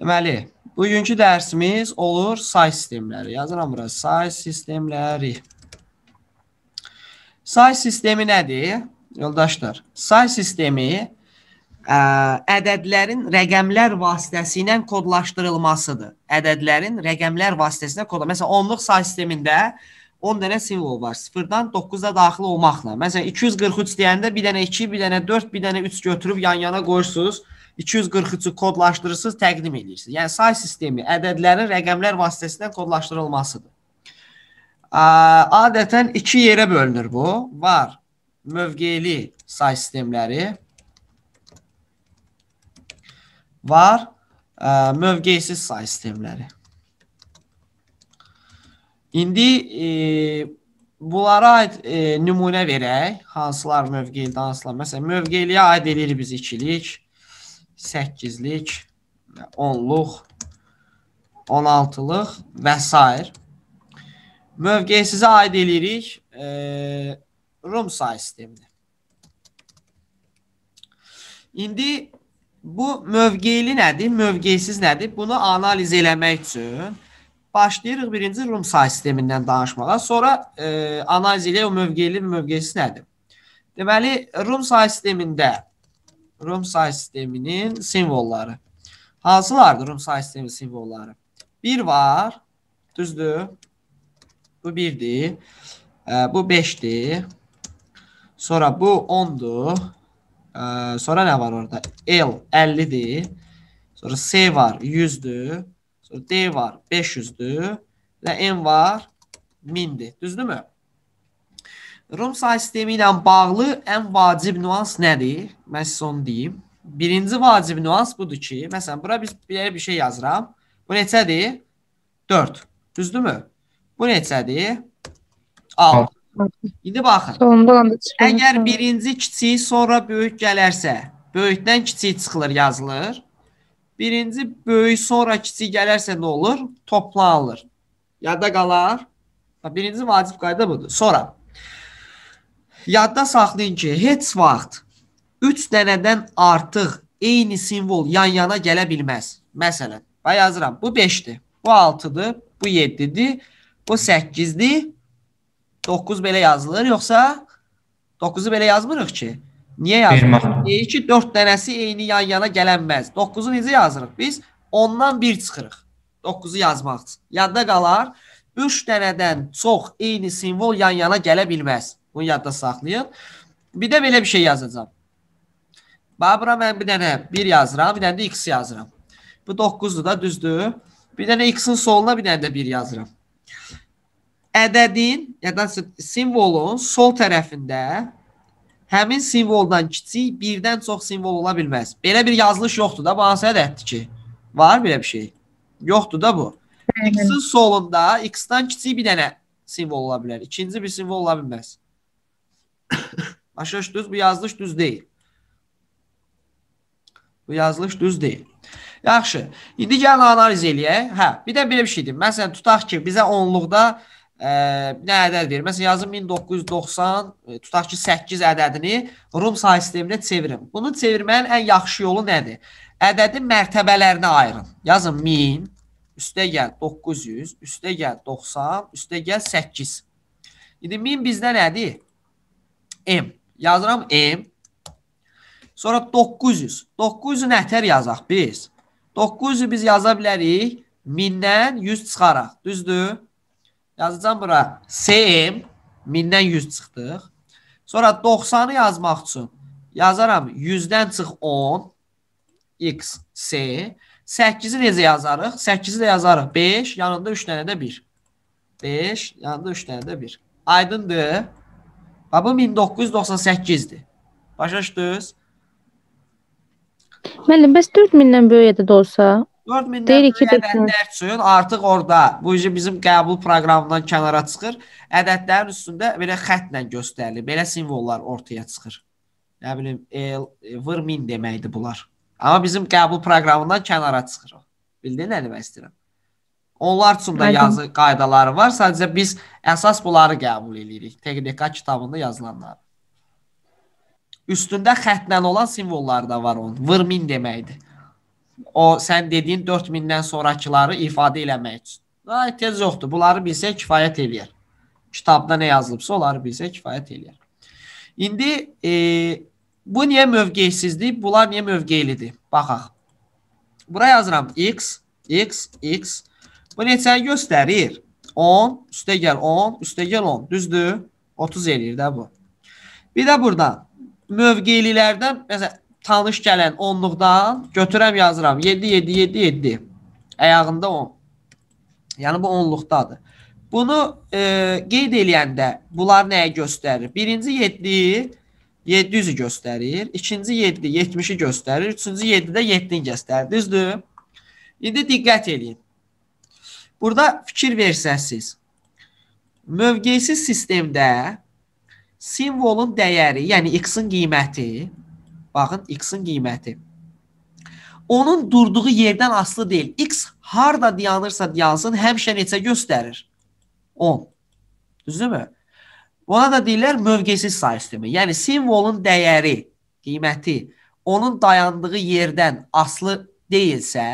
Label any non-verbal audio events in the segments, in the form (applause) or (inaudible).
Deməli, bugünkü dərsimiz olur say sistemləri. Yazıram bura say sistemləri. Say sistemi nədir? Yoldaşlar, say sistemi ə, e, ədədlərin rəqəmlər vasitəsilə kodlaşdırılmasıdır. Ədədlərin rəqəmlər vasitəsilə kodla. Məsələn, onluq say sistemində 10 dənə simvol var. 0-dan 9-a daxil olmaqla. Məsələn, 243 deyəndə bir dənə 2, bir dənə 4, bir dənə 3 götürüb yan-yana qoyursunuz. 243-ü kodlaşdırırsınız, təqdim edirsiniz. Yəni say sistemi ədədlərin rəqəmlər vasitəsilə kodlaşdırılmasıdır. Adətən iki yerə bölünür bu. Var mövqeli say sistemləri, var mövqeysiz say sistemləri. İndi e, bunlara aid e, nümunə verək. Hansılar mövqeyli, hansılar. Məsələn, mövqeyliyə aid edirik biz ikilik. 8-lik, 10-luq, 16-lıq və s. Mövqeyi sizə aid eləyirik e, room size sisteminə. İndi bu mövqeyli nədir, mövqeysiz nədir? Bunu analiz eləmək üçün başlayırıq birinci room size sistemindən danışmağa. Sonra e, analiz eləyək o mövqeyli və mövqeysiz nədir? Deməli, room size sistemində Rum say sisteminin simvolları. Hansılardır Rum say sistemi simvolları? Bir var. Düzdür. Bu birdir. E, bu beşdir. Sonra bu ondur. E, sonra ne var orada? L 50'dir. Sonra C var 100'dür. Sonra D var 500'dür. Ve M var 1000'dir. Düzdür mü? Rum sayı sistemi ilə bağlı ən vacib nüans nədir? Mən sizə onu deyim. Birinci vacib nüans budur ki, məsələn, bura biz belə bir şey yazıram. Bu neçədir? 4. Düzdürmü? Bu neçədir? 6. İndi baxın. Sonda onda çıxır. Əgər birinci kiçik, sonra böyük gələrsə, böyükdən kiçik çıxılır, yazılır. Birinci böyük, sonra kiçik gələrsə nə olur? Toplanılır. Yada qalar. Birinci vacib qayda budur. Sonra Yadda saxlayın ki, heç vaxt 3 dənədən artıq eyni simvol yan-yana gələ bilməz. Məsələn, bax yazıram, bu 5-dir, bu 6-dır, bu 7-dir, bu 8-dir. 9 belə yazılır, yoxsa 9-u belə yazmırıq ki. Niyə yazırıq? Deyir ki, 4 dənəsi eyni yan-yana gələnməz. 9-u necə yazırıq biz? 10-dan 1 çıxırıq. 9-u yazmaq üçün. Yadda qalar, 3 dənədən çox eyni simvol yan-yana gələ bilməz. Bunu yadda saxlayın. Bir də belə bir şey yazacağam. Bax, bura mən bir dənə 1 yazıram, bir dənə də x yazıram. Bu 9-dur da, düzdür? Bir dənə x-in soluna bir dənə də 1 yazıram. Ədədin, ya da simvolun sol tərəfində həmin simvoldan kiçik birdən çox simvol ola bilməz. Belə bir yazılış yoxdur da, bu hansı ədəddir ki? Var belə bir şey? Yoxdur da bu. X-in solunda x-dan kiçik bir dənə simvol ola bilər. İkinci bir simvol ola bilməz. Başa düz bu yazılış düz deyil. Bu yazılış düz deyil. Yaxşı. İndi gəlin analiz eləyək. Hə, bir də belə bir şeydir. Məsələn, tutaq ki, bizə onluqda ə, e, nə ədəd verir? Məsələn, yazın 1990, e, tutaq ki, 8 ədədini Rum sayı sisteminə çevirim. Bunu çevirməyin ən yaxşı yolu nədir? Ədədin mərtəbələrinə ayırın. Yazın 1000, üstə gəl 900, üstə gəl 90, üstə gəl 8. İndi 1000 bizdə nədir? M. Yazıram M. Sonra 900. 900 nətər yazaq biz? 900 biz yaza bilərik 1000-dən 100 çıxaraq. Düzdür? Yazacağam bura CM 1000-dən 100 çıxdıq. Sonra 90-ı yazmaq üçün yazaram 100-dən çıx 10 x c. 8-i necə yazarıq? 8-i də yazarıq 5, yanında 3 dənə də 1. 5, yanında 3 dənə də 1. Aydındır? Və bu 1998-dir. Başa düşdünüz? Müəllim, bəs 4000-dən böyük ədəd olsa, 4000-dən böyük ədədlər üçün artıq orada bu bizim qəbul proqramından kənara çıxır. Ədədlərin üstündə belə xəttlə göstərilir. Belə simvollar ortaya çıxır. Nə bilim, el, vır min deməkdir bunlar. Amma bizim qəbul proqramından kənara çıxır o. Bildin nə demək istəyirəm? Onlar üçün də yazı qaydaları var. Sadəcə biz əsas bunları qəbul eləyirik. TQDK kitabında yazılanlar. Üstündə xəttlə olan simvollar da var onun. Vırmin deməkdir. O sən dediyin 4000-dən sonrakıları ifadə eləmək üçün. Ay tez yoxdur. Bunları bilsək kifayət eləyər. Kitabda nə yazılıbsa onları bilsək kifayət eləyər. İndi e, bu niyə mövqeysizlik? Bunlar niyə mövqeylidir? Baxaq. Bura yazıram x, x, x Bu neçəni göstərir? 10 üstə gəl 10 üstə gəl 10. Düzdür? 30 eləyir də bu. Bir də burada mövqelilərdən məsələn tanış gələn 10-luqdan götürəm yazıram 7 7 7 7. Ayağında 10. Yəni bu 10-luqdadır. Bunu e, qeyd eləyəndə bunlar nəyə göstərir? Birinci 7-yi 700-ü göstərir. İkinci 7 70-i göstərir. Üçüncü 7 də 7-ni göstərir. Düzdür? İndi diqqət eləyin. Burada fikir versəsiz. Mövqeysiz sistemdə simvolun dəyəri, yəni x-in qiyməti, baxın x-in qiyməti onun durduğu yerdən aslı deyil. X harda dayanırsa dayansın həmişə neçə göstərir? 10. Düzdürmü? Buna da deyirlər mövqesiz say sistemi. Yəni simvolun dəyəri, qiyməti onun dayandığı yerdən aslı deyilsə,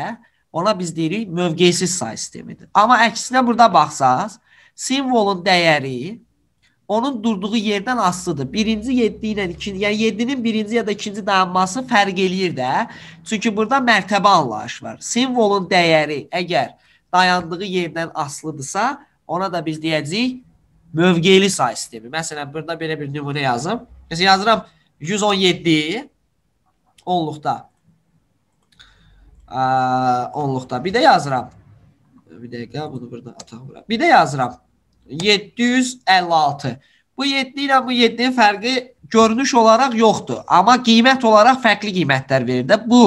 Ona biz deyirik mövqeysiz say sistemidir. Amma əksinə burada baxsaz, simvolun dəyəri onun durduğu yerdən asılıdır. Birinci 7 ilə 2, yəni 7-nin birinci ya da ikinci dayanması fərq eləyir də. Çünki burada mərtəbə anlayışı var. Simvolun dəyəri əgər dayandığı yerdən asılıdırsa, ona da biz deyəcəyik mövqeyli say sistemi. Məsələn, burada belə bir nümunə yazım. Məsələn, yazıram 117 onluqda ə, onluqda. Bir də yazıram. Bir dəqiqə bunu burada ataq bura. Bir də yazıram. 756. Bu 7 ilə bu 7-nin fərqi görünüş olaraq yoxdur, amma qiymət olaraq fərqli qiymətlər verir də. Bu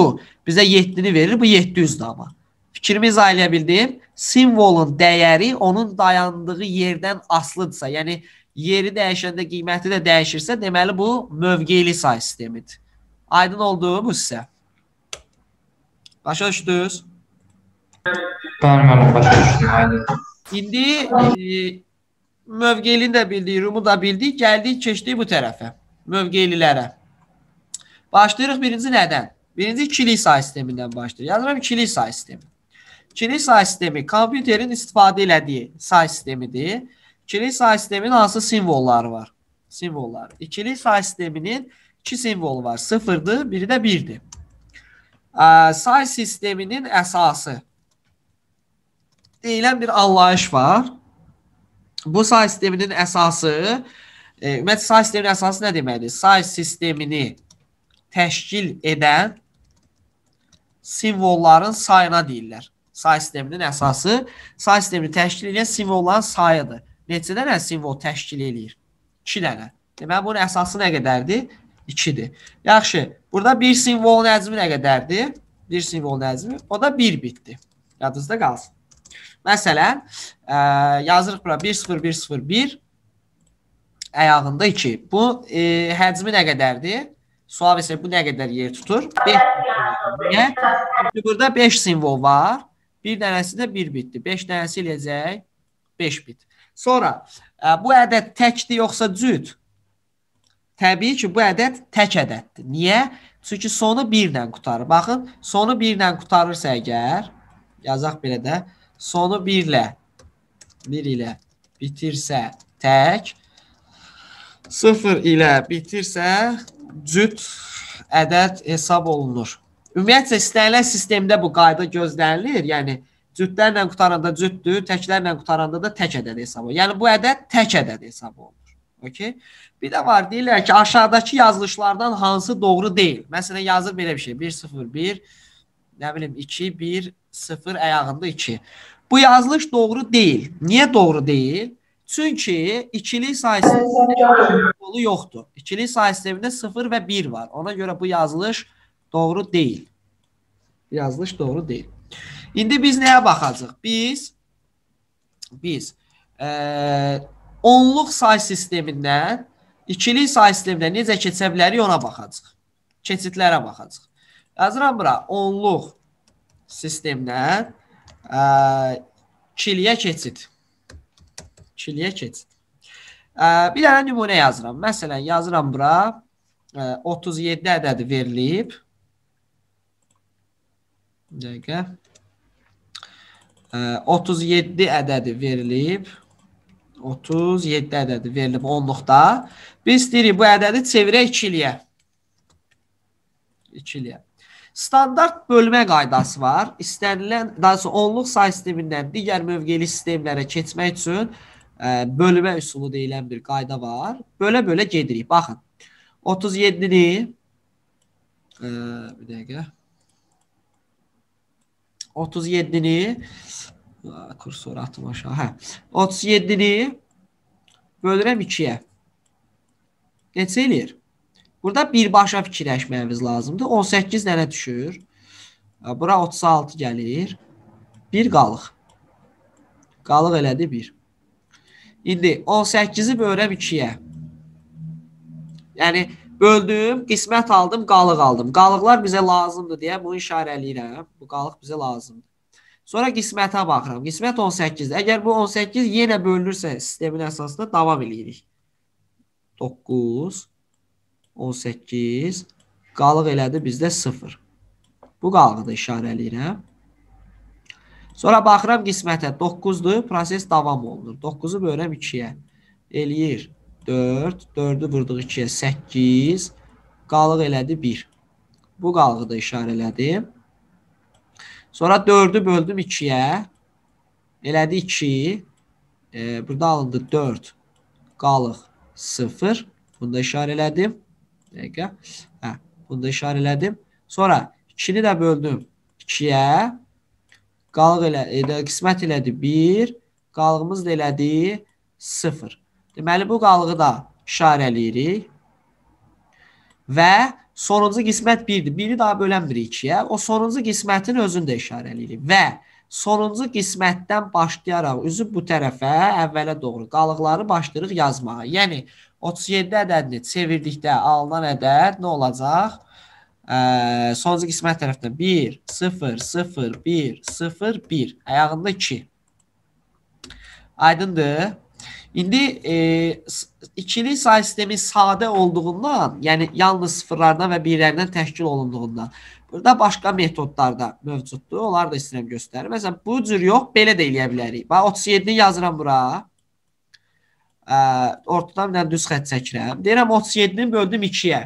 bizə 7-ni verir, bu 700-dür amma. Fikrimi izah eləyə bildim. Simvolun dəyəri onun dayandığı yerdən aslıdırsa, yəni yeri dəyişəndə qiyməti də dəyişirsə, deməli bu mövqeli say sistemidir. Aydın oldu bu sizə? Başa düşdünüz? Bəli, mən başa düşdüm. İndi e, mövqeyini də bildik, Rumu da bildik, gəldik, keçdik bu tərəfə, mövqeylilərə. Başlayırıq birinci nədən? Birinci kilik sayı sistemindən başlayırıq. Yazıram kilik sayı sistemi. Kilik sayı sistemi kompüterin istifadə elədiyi sayı sistemidir. İkili sayı sisteminin hansı simvolları var? Simvollar. İkili e, sayı sisteminin iki simvolu var. Sıfırdır, biri də birdir ə, say sisteminin əsası deyilən bir anlayış var. Bu say sisteminin əsası, e, ümumiyyətlə say sisteminin əsası nə deməkdir? Say sistemini təşkil edən simvolların sayına deyirlər. Say sisteminin əsası say sistemini təşkil edən simvolların sayıdır. Neçə dənə simvol təşkil eləyir? 2 dənə. Deməli bunun əsası nə qədərdir? 2-dir. Yaxşı. Burada bir simvolun həcmi nə qədərdir? Bir simvolun həcmi. O da 1 bitdir. Yadınızda qalsın. Məsələn, ə, e, yazırıq bura 1 0 1 0 1 ayağında 2. Bu e, həcmi nə qədərdir? Sual isə bu nə qədər yer tutur? 5. Niyə? Çünki burada 5 simvol var. Bir dənəsi də 1 bitdir. 5 dənəsi eləyəcək 5 bit. Sonra ə, e, bu ədəd təkdir yoxsa cüt? Təbii ki, bu ədəd tək ədəddir. Niyə? Çünki sonu 1 ilə qutarır. Baxın, sonu 1 ilə qutarırsa əgər, yazaq belə də, sonu 1 ilə 1 ilə bitirsə tək, 0 ilə bitirsə cüt ədəd hesab olunur. Ümumiyyətlə istənilən sistemdə bu qayda gözlənilir. Yəni cütlərlə qutaranda cütdür, təklərlə qutaranda da tək ədəd hesab olunur. Yəni bu ədəd tək ədəd hesab olunur. Okay? Bir də var, deyirlər ki, aşağıdakı yazılışlardan hansı doğru deyil? Məsələn, yazır belə bir şey. 1 0 1 nə bilim 2 1 0 əyağında 2. Bu yazılış doğru deyil. Niyə doğru deyil? Çünki ikili say sistemində yolu yoxdur. İkili say sistemində 0 və 1 var. Ona görə bu yazılış doğru deyil. Bu yazılış doğru deyil. İndi biz nəyə baxacağıq? Biz biz e, onluq say sistemindən İkili sistemdə necə keçə bilərik ona baxacaq. Keçidlərə baxacaq. Yazıram bura onluq sistemdən ə, e, ikiliyə keçid. İkiliyə keçid. Ə, e, bir dənə nümunə yazıram. Məsələn, yazıram bura ə, e, 37 ədədi verilib. Bir dəqiqə. 37 ədədi verilib. 37 ədədi verilib onluqda Biz deyirik, bu ədədi çevirək 2 ilə. 2 ilə. Standart bölmə qaydası var. İstənilən, daha sonra onluq say sistemindən digər mövqeli sistemlərə keçmək üçün ə, e, bölmə üsulu deyilən bir qayda var. Bölə-bölə gedirik. Baxın. 37-ni e, bir dəqiqə 37-ni kursor atım aşağı. Hə. 37-ni bölürəm 2-yə. Neçə eləyir? Burada birbaşa fikirləşməyimiz lazımdır. 18 nənə düşür. Bura 36 gəlir. 1 qalıq. Qalıq elədi 1. İndi 18-i bölürəm 2-yə. Yəni, böldüm, qismət aldım, qalıq aldım. Qalıqlar bizə lazımdır deyə bunu işarə eləyirəm. Bu qalıq bizə lazımdır. Sonra qismətə baxıram. Qismət 18-dir. Əgər bu 18 yenə bölünürsə sistemin əsasında davam eləyirik. 9, 18, qalıq elədi bizdə 0. Bu qalığı da işarə eləyirəm. Sonra baxıram qismətə 9-dur, proses davam olunur. 9-u bölürəm 2-yə. Eləyir 4, 4-ü vurduq 2-yə 8, qalıq elədi 1. Bu qalığı da işarə elədim. Sonra 4-ü böldüm 2-yə. Elədi 2. E, burada alındı 4 qalıq 0. Bunu da işarə elədim. Dəqiqə. Hə, bunu da işarə elədim. Sonra 2-ni e, də böldüm 2-yə. Qalıq elə, edə, qismət elədi 1. Qalığımız da elədi 0. Deməli, bu qalığı da işarələyirik. Və sonuncu qismət 1-dir. 1-i daha bölən 1-i 2-yə. O sonuncu qismətin özünü də işarələyirik. Və sonuncu qismətdən başlayaraq üzüb bu tərəfə əvvələ doğru qalıqları başlayırıq yazmağa. Yəni 37 ədədini çevirdikdə alınan ədəd nə olacaq? Ə, sonuncu qismət tərəfdən 1 0 0 1 0 1 ayağında 2. Aydındır? İndi e, ikili say sistemi sadə olduğundan, yəni yalnız sıfırlardan və birlərdən təşkil olunduğundan Burada başqa metodlar da mövcuddur. Onları da istəyirəm göstərim. Məsələn, bu cür yox, belə də eləyə bilərik. Bax, 37-ni yazıram bura. Ə, ortadan bir düz xətt çəkirəm. Deyirəm, 37-ni böldüm 2-yə.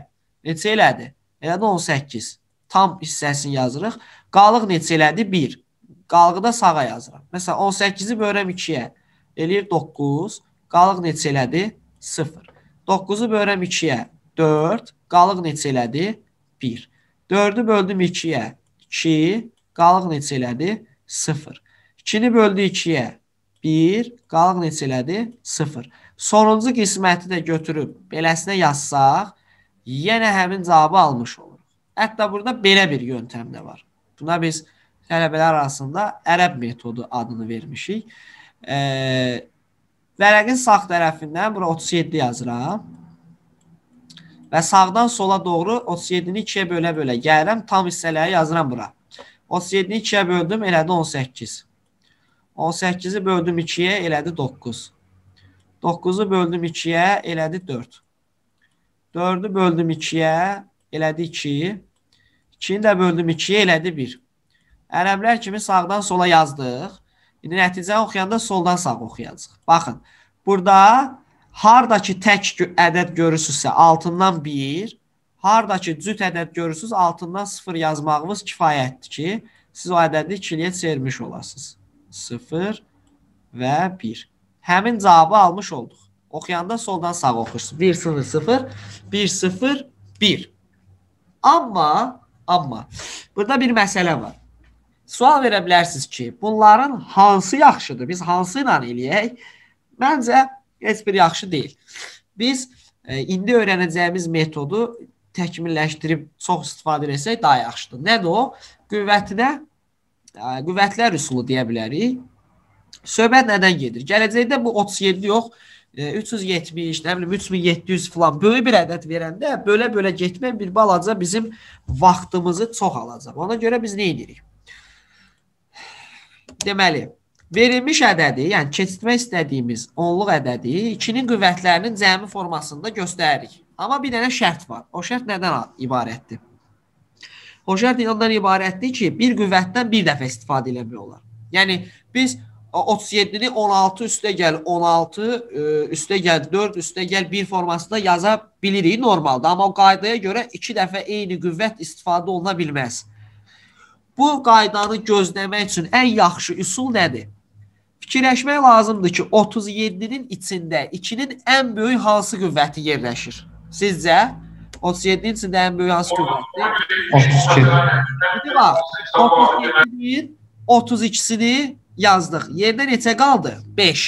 Neçə elədi? Elədi 18. Tam hissəsini yazırıq. Qalıq neçə elədi? 1. Qalığı da sağa yazıram. Məsələn, 18-i bölürəm 2-yə. Eləyir 9. Qalıq neçə elədi? 0. 9-u bölürəm 2-yə. 4. Qalıq neçə elədi? 1. 4-ü böldüm 2-yə. 2 qalıq neçə elədi? 0. 2-ni böldü 2-yə. 1 qalıq neçə elədi? 0. Sonuncu qisməti də götürüb beləsinə yazsaq, yenə həmin cavabı almış oluruq. Hətta burada belə bir yöntəm də var. Buna biz tələbələr arasında ərəb metodu adını vermişik. Ee, vərəqin sağ tərəfindən bura 37 yazıram və sağdan sola doğru 37-ni 2-yə bölə-bölə gəlirəm, tam hissələri yazıram bura. 37-ni 2-yə böldüm, elədi 18. 18-i böldüm 2-yə, elədi 9. 9-u böldüm 2-yə, elədi 4. 4-ü böldüm 2-yə, elədi 2. 2-ni də böldüm 2-yə, elədi 1. Ərəblər kimi sağdan sola yazdıq. İndi nəticəni oxuyanda soldan sağa oxuyacaq. Baxın, burada Hardakı tək ədəd görürsünüzsə altından 1, hardakı cüt ədəd görürsüz, altından 0 yazmağınız kifayətdir ki, siz o ədədi ikiliyə çevirmiş olasınız. 0 və 1. Həmin cavabı almış olduq. Oxuyanda soldan sağa oxursunuz. 1 0 0 1 0 1. Amma amma burada bir məsələ var. Sual verə bilərsiniz ki, bunların hansı yaxşıdır? Biz hansı ilə eləyək? Məncə heç bir yaxşı deyil. Biz e, indi öyrənəcəyimiz metodu təkmilləşdirib çox istifadə etsək daha yaxşıdır. Nədir o? Qüvvətinə ə, e, qüvvətlər üsulu deyə bilərik. Söhbət nədən gedir? Gələcəkdə bu 37 yox, 370, e, nə bilim 3700 falan böyük bir ədəd verəndə belə-belə getmək bir balaca bizim vaxtımızı çox alacaq. Ona görə biz nə edirik? Deməli, Verilmiş ədədi, yəni keçirmək istədiyimiz onluq ədədi 2-nin qüvvətlərinin cəmi formasında göstəririk. Amma bir dənə şərt var. O şərt nədən ibarətdir? O şərt ondan ibarətdir ki, bir qüvvətdən bir dəfə istifadə eləmək olar. Yəni biz 37-ni 16 üstə gəl 16 e, üstə gəl 4 üstə gəl 1 formasında yaza bilirik normalda, amma o qaydaya görə 2 dəfə eyni qüvvət istifadə oluna bilməz. Bu qaydanı gözləmək üçün ən yaxşı üsul nədir? Fikirləşmək lazımdır ki, 37-nin içində 2-nin ən böyük hansı qüvvəti yerləşir? Sizcə 37-nin içində ən böyük hansı qüvvəti? 32. İndi bax, 37-nin 32-sini yazdıq. Yerdə neçə qaldı? 5.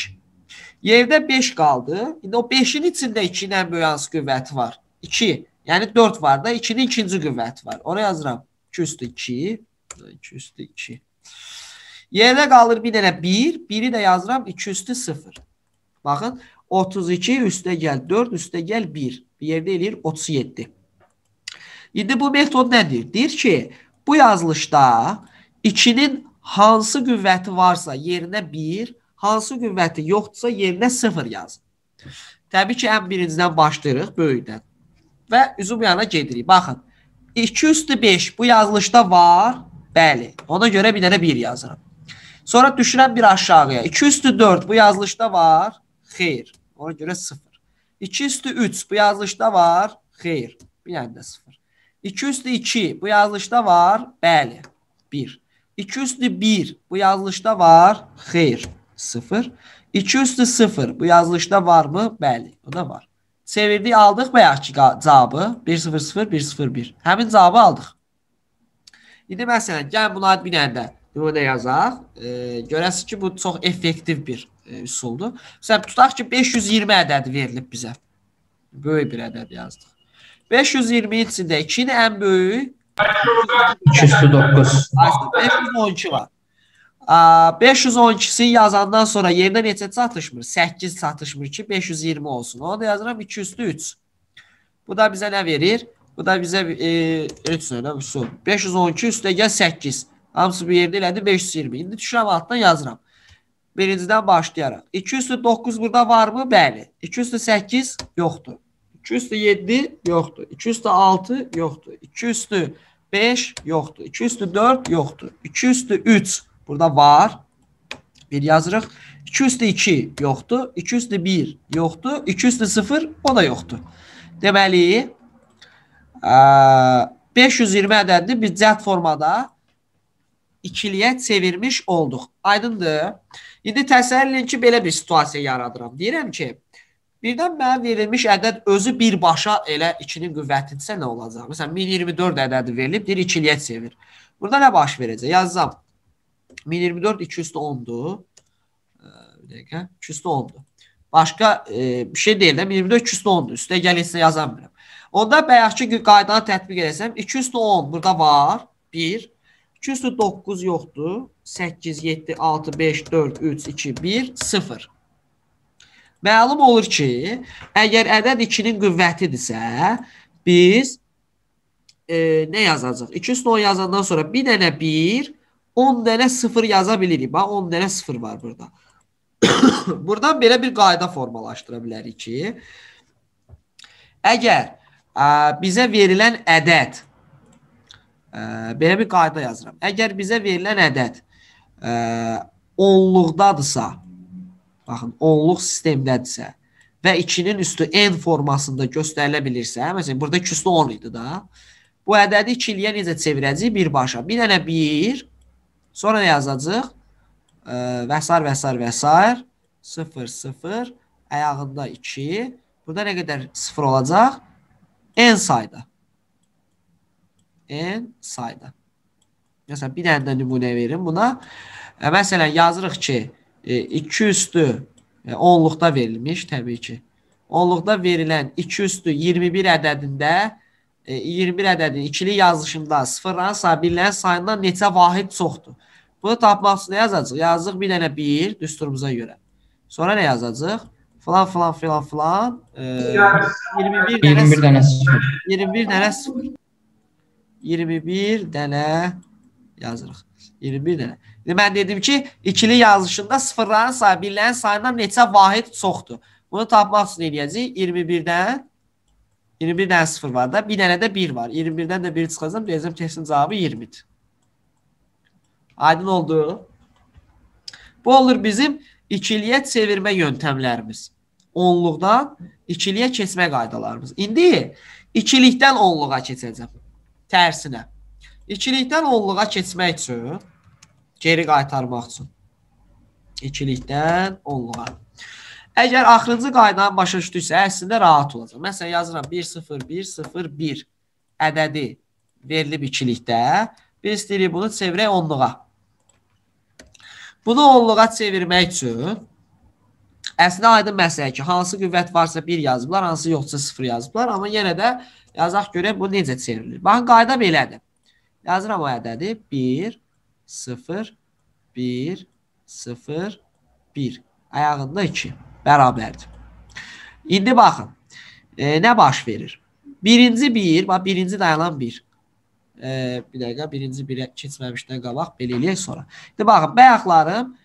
Yerdə 5 qaldı. İndi o 5-in içində 2-nin ən böyük hansı qüvvəti var? 2. Yəni 4 var da, 2-nin ikinci qüvvəti var. Ona yazıram. 2 üstü 2, 2 üstü 2. Yerdə qalır bir dənə 1, bir, 1-i də yazıram 2 üstü 0. Baxın, 32 üstə gəl 4, üstə gəl 1. Bir yerdə eləyir 37. İndi bu metod nədir? Deyir ki, bu yazılışda 2-nin hansı qüvvəti varsa yerinə 1, hansı qüvvəti yoxdursa yerinə 0 yazın. Təbii ki, ən birincidən başlayırıq, böyükdən. Və üzüm yana gedirik. Baxın, 2 üstü 5 bu yazılışda var. Bəli, ona görə bir dənə 1 yazıram. Sonra düşürə bir aşağıya. 2 üstü 4 bu yazılışda var. Xeyr. Ona görə 0. 2 üstü 3 bu yazılışda var. Xeyr. Bir dənə də 0. 2 üstü 2 bu yazılışda var. Bəli. 1. 2 üstü 1 bu yazılışda var. Xeyr. 0. 2 üstü 0 bu yazılışda varmı? Bəli. O da var. Çevirdik, aldıq bayaq ki cavabı 1 0 0 1 0 1. Həmin cavabı aldıq. İndi məsələn, gəl buna bir dənə də burada yazaq. E, görəsiz ki, bu çox effektiv bir e, üsuldur. Məsələn, tutaq ki, 520 ədədi verilib bizə. Böyük bir ədəd yazdıq. 520 içində 2-nin ən böyüyü 209. 512 var. 512-si yazandan sonra yerinə neçə çatışmır? 8 çatışmır ki, 520 olsun. Onu da yazıram 2 üstü 3. Bu da bizə nə verir? Bu da bizə e, 3 növlə üsul. 512 üstə gəl 8. Hamısı bir yerdə elədi 520. İndi düşürəm altdan yazıram. Birincidən başlayaraq. 2 üstü 9 burada varmı? Bəli. 2 üstü 8 yoxdur. 2 üstü 7 yoxdur. 2 üstü 6 yoxdur. 2 üstü 5 yoxdur. 2 üstü 4 yoxdur. 2 üstü 3 burada var. Bir yazırıq. 2 üstü 2 yoxdur. 2 üstü 1 yoxdur. 2 üstü 0 o da yoxdur. Deməli, 520 ədədini biz cəhd formada ikiliyə çevirmiş olduq. Aydındır? İndi təsəvvür edin ki, belə bir situasiya yaradıram. Deyirəm ki, birdən mənə verilmiş ədəd özü birbaşa elə 2-nin qüvvətinsə nə olacaq? Məsələn, 1024 ədədi verilib, deyir ikiliyə çevir. Burada nə baş verəcək? Yazacağam. 1024 2 üstü 10-dur. Bir dəqiqə, 2 üstü 10-dur. Başqa e, bir şey deyil də 1024 2 üstü 10-dur. Üstə gəlinsə yazamıram. Onda bayaqki qaydanı tətbiq eləsəm 2 üstü 10 burada var. 1 209 yoxdur. 8, 7, 6, 5, 4, 3, 2, 1, 0. Məlum olur ki, əgər ədəd 2-nin qüvvətidirsə, biz e, nə yazacaq? 2 üstə 10 yazandan sonra bir dənə 1, 10 dənə 0 yaza bilirik. Bax, 10 dənə 0 var burada. (coughs) Buradan belə bir qayda formalaşdıra bilərik ki, əgər ə, e, bizə verilən ədəd belə bir qayda yazıram. Əgər bizə verilən ədəd ə, e, onluqdadırsa, baxın, onluq sistemdədirsə və 2-nin üstü n formasında göstərilə bilirsə, məsələn, burada küsü 10 idi da. Bu ədədi 2 ilə necə çevirəcəyik? Birbaşa. Bir dənə 1, sonra nə yazacağıq? Ə, e, və s. və s. və s. 0 0 ayağında 2. Burada nə qədər 0 olacaq? n sayda in sayda. Məsələn, bir dənə də nümunə verim buna. E, məsələn, yazırıq ki, 2 e, üstü 10-luqda e, verilmiş təbii ki. 10-luqda verilən 2 üstü 21 ədədində 21 ədədin ikili yazılışında sıfırların sabirlərin sayından neçə vahid çoxdur? Bunu tapmaq üçün nə yazacağıq? Yazacağıq bir dənə 1 düsturumuza görə. Sonra nə yazacağıq? Filan filan filan filan e, 21 dənə 0. 21 dənə 0. 21 dənə yazırıq. 21 dənə. İndi mən dedim ki, ikili yazılışında sıfırların sayı birlərin sayından neçə vahid çoxdur. Bunu tapmaq üçün eləyəcəyik. 21-dən 21 dənə 0 var da, bir dənə də 1 var. 21-dən də 1 çıxacam, deyəcəm testin cavabı 20-dir. Aydın oldu? Bu olur bizim ikiliyə çevirmə yöntəmlərimiz. Onluqdan ikiliyə keçmə qaydalarımız. İndi ikilikdən onluğa keçəcəm. Tərsinə. İkilikdən onluğa keçmək üçün, geri qaytarmaq üçün. İkilikdən onluğa. Əgər axırıncı qaydanı başa düşdüksə, əslində rahat olacaq. Məsələn, yazıram 1-0-1-0-1 ədədi verilib ikilikdə. Biz deyirik bunu çevirək onluğa. Bunu onluğa çevirmək üçün Əslində aydın məsələ ki, hansı qüvvət varsa 1 yazıblar, hansı yoxsa 0 yazıblar, amma yenə də Yazaq görək bu necə çevrilir. Baxın, qayda belədir. Yazıram o ədədi. 1, 0, 1, 0, 1. Ayağında 2. Bərabərdir. İndi baxın. E, nə baş verir? Birinci 1, bax birinci dayanan 1. Bir. E, bir dəqiqə, birinci 1-ə keçməmişdən qabaq belə eləyək sonra. İndi baxın, bayaqlarım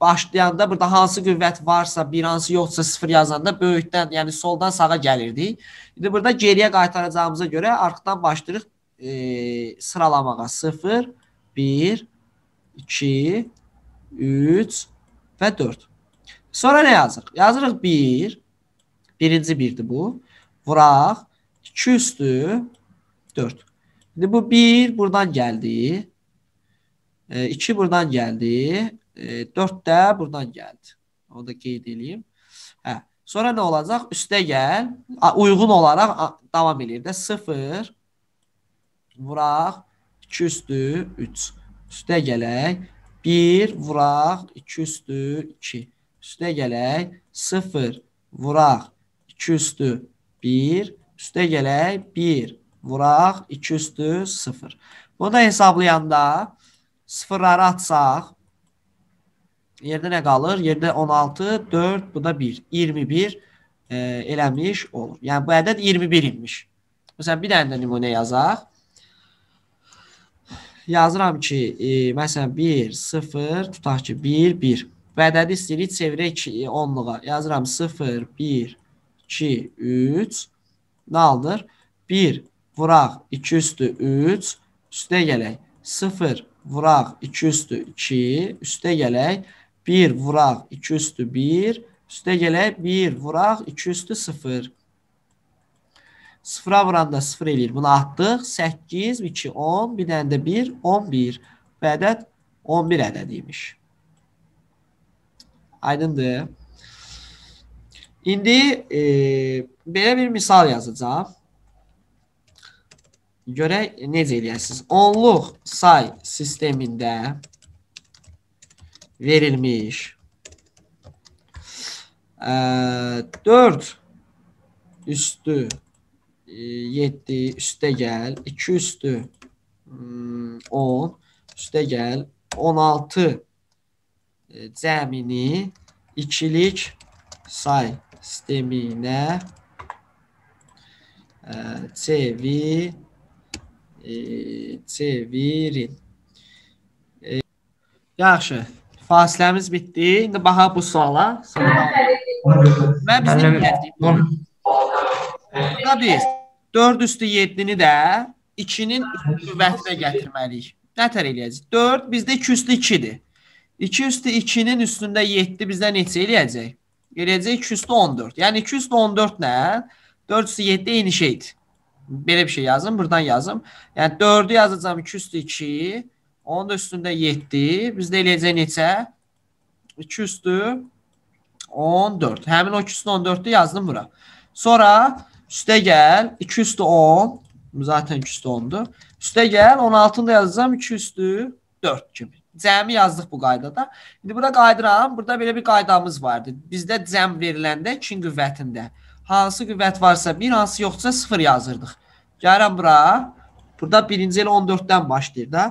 başlayanda burada hansı qüvvət varsa, bir hansı yoxsa sıfır yazanda böyükdən, yəni soldan sağa gəlirdik. İndi burada geriyə qaytaracağımıza görə arxdan başlayırıq e, sıralamağa. 0, 1, 2, 3 və 4. Sonra nə yazırıq? Yazırıq 1. Bir, birinci 1-dir bu. Vuraq 2 üstü 4. İndi bu 1 buradan gəldi. 2 e, buradan gəldi e, 4 də burdan gəldi. Onu da qeyd eləyim. Hə. Sonra nə olacaq? Üstə gəl. Uyğun olaraq davam eləyir də 0 vuraq 2 üstü 3. Üstə gələk 1 vuraq 2 üstü 2. Üstə gələk 0 vuraq 2 üstü 1. Üstə gələk 1 vuraq 2 üstü 0. Bunu da hesablayanda sıfırları atsaq Yerdə nə qalır? Yerdə 16, 4, bu da 1, 21 e, eləmiş olur. Yəni bu ədəd 21 imiş. Məsələn, bir dənə də nümunə yazaq. Yazıram ki, e, məsələn 1, 0, tutaq ki 1, 1. Bu ədədi istəyirik çevirək 10-luğa. E, Yazıram 0, 1, 2, 3. Nə alınır? 1 vuraq 2 üstü 3, üstə gələk 0 vuraq 2 üstü 2, üstə gələk 1 vuraq 2 üstü 1, üstə gələk 1 vuraq 2 üstü 0. 0-a vuranda 0 eləyir. Bunu atdıq. 8, 2, 10, bir dənə də 1, 11. Bu ədəd 11 ədədiymiş. Aydındır. İndi e, belə bir misal yazacağam. Görək necə eləyəsiniz. Onluq say sistemində verilmiş. E, 4 üstü 7 üstə gəl 2 üstü 10 üstə gəl 16 cəmini ikilik say sisteminə e, çevir e, çevirin. E, yaxşı. Fasiləmiz bitdi. İndi baxa bu suala. Hə, Və biz nə biləcəyik? Burada biz 4 üstü 7-ni də 2-nin qüvvətinə gətirməliyik. Nətər eləyəcəyik? 4 bizdə 2 üstü 2-dir. 2 üstü 2-nin üstündə 7 bizdə neçə eləyəcək? Eləyəcək 2 üstü 14. Yəni 2 üstü 14 nə? 4 üstü 7 eyni şeydir. Belə bir şey yazın, buradan yazım. Yəni 4-ü yazacağam 2 üstü 2, Onun da üstündə 7. Bizdə eləyəcək neçə? 2 üstü 14. Həmin o 2 üstü 14-dür yazdım bura. Sonra üstə gəl 2 üstü 10. Zaten 2 üstü 10-dur. Üstə gəl 16-nı da yazacağam 2 üstü 4 kimi. Cəmi yazdıq bu qaydada. İndi bura qayıdıram. Burada belə bir qaydamız vardı. Bizdə cəm veriləndə ikin qüvvətində. Hansı qüvvət varsa 1, hansı yoxsa 0 yazırdıq. Gəlirəm bura. Burada birinci elə 14-dən başlayır da.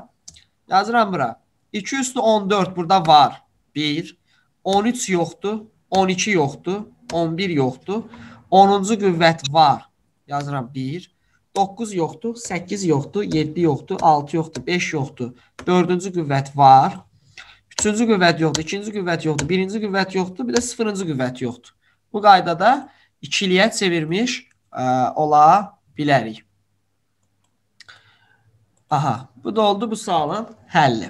Yazıram bura. 2 üstü 14 burada var. 1. 13 yoxdur. 12 yoxdur. 11 yoxdur. 10-cu qüvvət var. Yazıram 1. 9 yoxdur, 8 yoxdur, 7 yoxdur, 6 yoxdur, 5 yoxdur. 4-cü qüvvət var. 3-cü qüvvət yoxdur, 2-ci qüvvət yoxdur, 1-ci qüvvət yoxdur, bir də 0-cı qüvvət yoxdur. Bu qaydada ikiliyə çevirmiş ə, e, ola bilərik. Aha, bu da oldu bu sualın həlli.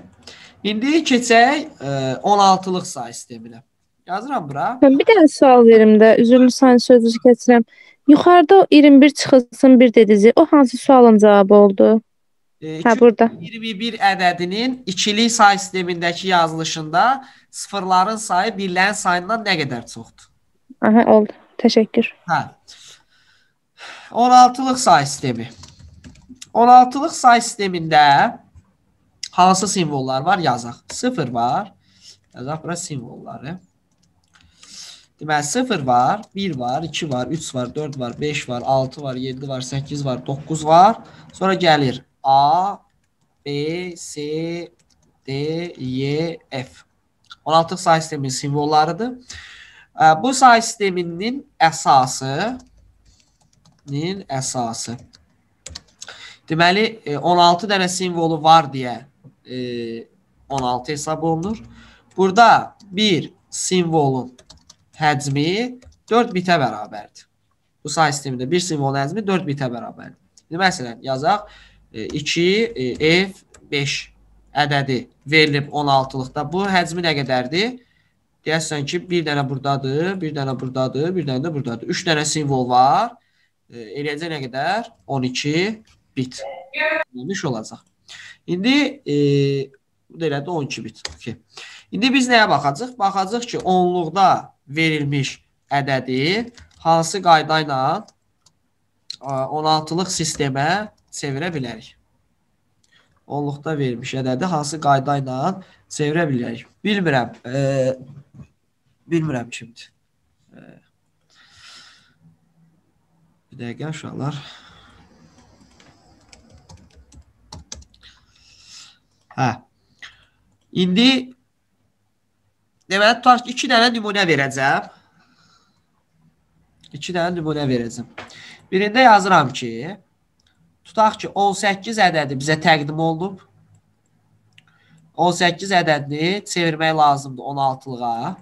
İndi keçək 16-lıq e, say sisteminə. Yazıram bura. Mən bir dənə sual verim də, üzürlü sayın sözünü keçirəm. Yuxarıda 21 çıxılsın bir dedizi. O hansı sualın cavabı oldu? E, hə, burada. 21 ədədinin ikili say sistemindəki yazılışında sıfırların sayı birilən sayından nə qədər çoxdur? Aha, oldu. Təşəkkür. Hə. 16-lıq say sistemi. 16-lıq say sistemində Hansı simvollar var? Yazaq. 0 var. Yazaq bura simvolları. Deməli 0 var, 1 var, 2 var, 3 var, 4 var, 5 var, 6 var, 7 var, 8 var, 9 var. Sonra gəlir A, B, C, D, Y, e, F. 16 say sistemin simvollarıdır. Bu say sisteminin əsası nin əsası. Deməli 16 e, dənə simvolu var deyə 16 e, hesab olunur. Burada bir simvolun həcmi 4 bitə bərabərdir. Bu say sistemində bir simvolun həcmi 4 bitə bərabərdir. İndi məsələn yazaq 2 e, e, f 5 ədədi verilib 16-lıqda. Bu həcmi nə qədərdir? Deyəsən ki, bir dənə burdadır, bir dənə burdadır, bir dənə də burdadır. 3 dənə simvol var. Eləyəcək nə qədər? 12 bit. Demiş olacaq. İndi e, bu da elədi 12 bit. Okay. İndi biz nəyə baxacağıq? Baxacağıq ki, onluqda verilmiş ədədi hansı qayda ilə 16-lıq sistemə çevirə bilərik. Onluqda verilmiş ədədi hansı qayda ilə çevirə bilərik? Bilmirəm. E, bilmirəm şimdi. E, bir dəqiqə uşaqlar. Hə. İndi deməli tutaq 2 dənə nümunə verəcəm. 2 dənə nümunə verəcəm. Birində yazıram ki, tutaq ki 18 ədədi bizə təqdim olunub. 18 ədədini çevirmək lazımdır 16-lığa.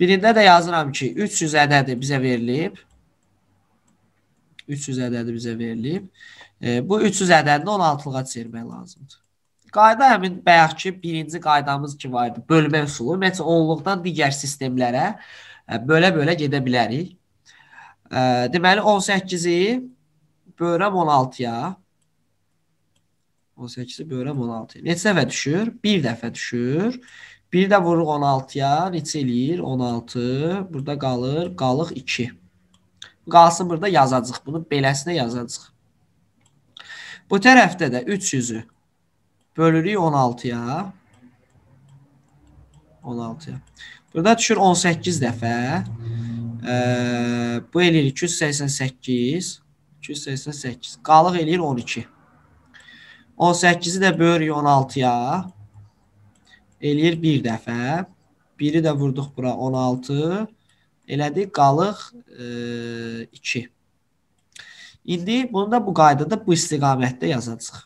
Birində də yazıram ki, 300 ədədi bizə verilib. 300 ədədi bizə verilib. E, bu 300 ədədini 16-lığa çevirmək lazımdır. Qayda həmin bayaqki birinci qaydamız kimi idi. Bölmə üsulu. Ümumiyyətlə onluqdan digər sistemlərə e, bölə-bölə gedə bilərik. E, deməli 18-i bölürəm 16-ya. 18-i bölürəm 16-ya. Neçə dəfə düşür? 1 dəfə düşür. Bir də vururuq 16-ya. Neçə eləyir? 16. Burada qalır. Qalıq 2. Qalsın burada yazacaq. Bunu beləsinə yazacaq. Bu tərəfdə də 300-ü bölürük 16-ya. 16-ya. Burada düşür 18 dəfə. E, bu eləyir 288. 288. Qalıq eləyir 12. 18-i də bölürük 16-ya. Eləyir 1 dəfə. 1-i də vurduq bura 16. Elədi qalıq e, 2. İndi bunu da bu qaydada bu istiqamətdə yazacaq.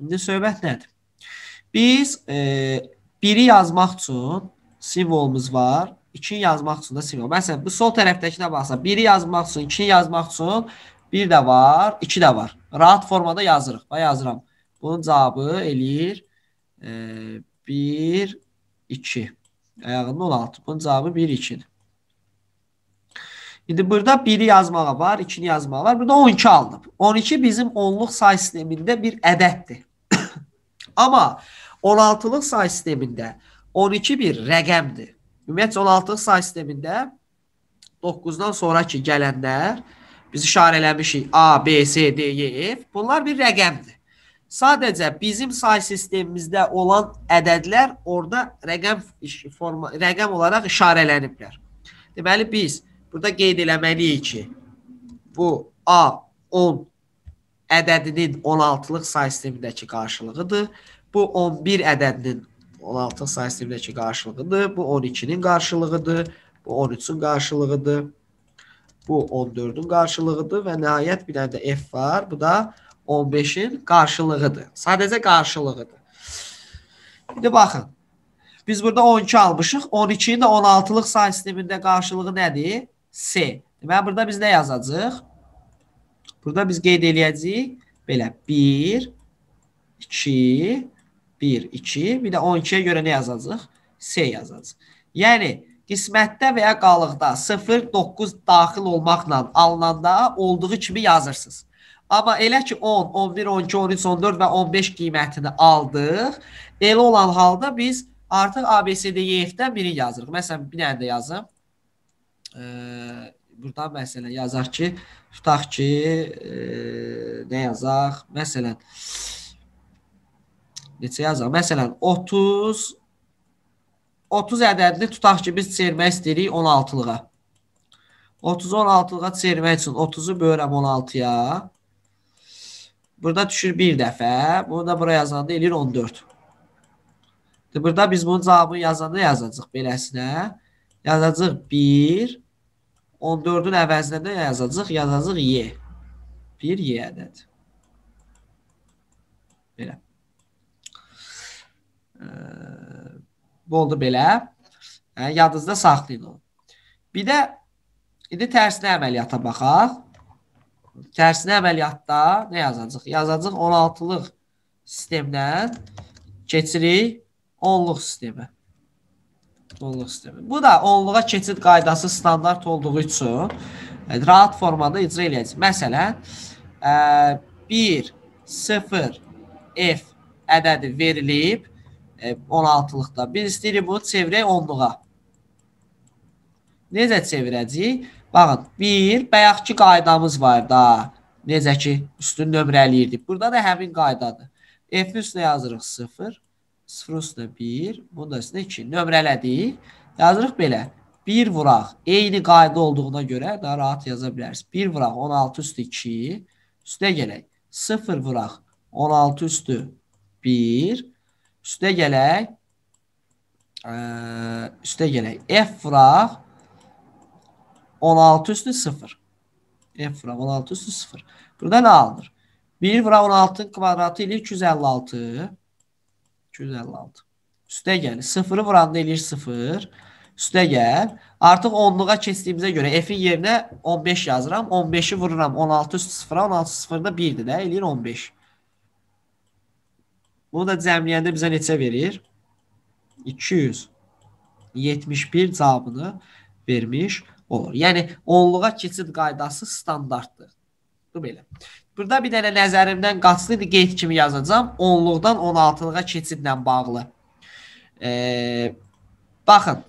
İndi söhbət nədir? Biz e, biri yazmaq üçün simvolumuz var. 2 yazmaq üçün də simvol. Məsələn, bu sol tərəfdəkinə baxsaq, 1-i yazmaq üçün, 2-yi yazmaq üçün 1 də var, 2 də var. Rahat formada yazırıq. Bax yazıram. Bunun cavabı eləyir e, 1 2. Ayağında 16. Bunun cavabı 1 2-dir. İndi burada 1-i yazmağa var, 2-ni yazmağa var. Burada 12 alınıb. 12 bizim 10-luq say sistemində bir ədəddir. (coughs) Amma 16-lıq say sistemində 12 bir rəqəmdir. Ümumiyyətlə 16-lıq say sistemində 9-dan sonraki gələnlər biz işarələmişik A, B, C, D, E, F. Bunlar bir rəqəmdir. Sadəcə bizim say sistemimizdə olan ədədlər orada rəqəm forma rəqəm olaraq işarələniblər. Deməli biz Burada qeyd eləməliyik ki, bu A10 ədədinin 16-lıq say sistemindəki qarşılığıdır. Bu 11 ədədinin 16 say sistemindəki qarşılığıdır. Bu 12-nin qarşılığıdır. Bu 13-ün qarşılığıdır. Bu 14-ün qarşılığıdır və nəhayət bir dənə də F var. Bu da 15-in qarşılığıdır. Sadəcə qarşılığıdır. İndi baxın. Biz burada 12 almışıq. 12-nin də 16-lıq say sistemində qarşılığı nədir? C. Deməli, burada biz nə yazacaq? Burada biz qeyd eləyəcəyik. Belə 1, 2, 1, 2, bir də 12-yə görə nə yazacaq? C yazacaq. Yəni, qismətdə və ya qalıqda 0, 9 daxil olmaqla alınanda olduğu kimi yazırsınız. Amma elə ki 10, 11, 12, 13, 14 və 15 qiymətini aldıq, elə olan halda biz artıq ABCD YF-dən e biri yazırıq. Məsələn, bir dənə də yazım ə, burada məsələn yazaq ki, tutaq ki, ə, nə yazaq? Məsələn neçə yazaq? Məsələn 30 30 ədədini tutaq ki, biz çevirmək istəyirik 16-lığa. 30-u 16-lığa çevirmək üçün 30-u bölürəm 16-ya. Burada düşür bir dəfə. Bunu da bura yazanda eləyir 14. Burada biz bunun cavabını yazanda yazacağıq beləsinə. Yazacaq 1, 14-ün əvəzinə də yazacaq, yazacaq y. 1 y ədədi. Belə. Bu oldu belə. Hə, yadınızda saxlayın onu. Bir də indi tərsinə əməliyyata baxaq. Tərsinə əməliyyatda nə yazacaq? Yazacaq 16-lıq sistemdən keçirik 10-luq sistemə onluq sistemi. Bu da onluğa keçid qaydası standart olduğu üçün e, rahat formada icra eləyəcək. Məsələn, 1 e, 0 F ədədi verilib 16-lıqda. E, Biz istəyirik bunu çevirək 10-luğa. Necə çevirəcəyik? Baxın, bir, bayaqki qaydamız var da. Necə ki, üstün nömrəliyirdik. Burada da həmin qaydadır. F-in üstünə yazırıq 0. 0 üstə 1, bunu da üstə 2. Nömrələdik. Yazırıq belə. 1 vuraq. Eyni qayda olduğuna görə daha rahat yaza bilərsiniz. 1 vuraq 16 üstü 2. Üstə gələk. 0 vuraq 16 üstü 1. Üstə gələk. Ə, üstə gələk. F vuraq 16 üstü 0. F vuraq 16 üstü 0. Burada nə alınır? 1 vuraq 16-nın kvadratı ilə 256. 256. Üstə gəl. 0-ı vuranda eləyir 0. Üstə gəl. Artıq 10-luğa keçdiyimizə görə F-in yerinə 15 yazıram. 15-i vururam 16 üstü 0-a. 16 0-da 1-dir də. Eləyir 15. Bunu da cəmləyəndə bizə neçə verir? 271 cavabını vermiş olur. Yəni, onluğa keçid qaydası standartdır. Bu belə. Burada bir dənə nəzərimdən qaçdı qeyd kimi yazacağam. 10-luqdan 16-lığa keçidlə bağlı. E, baxın,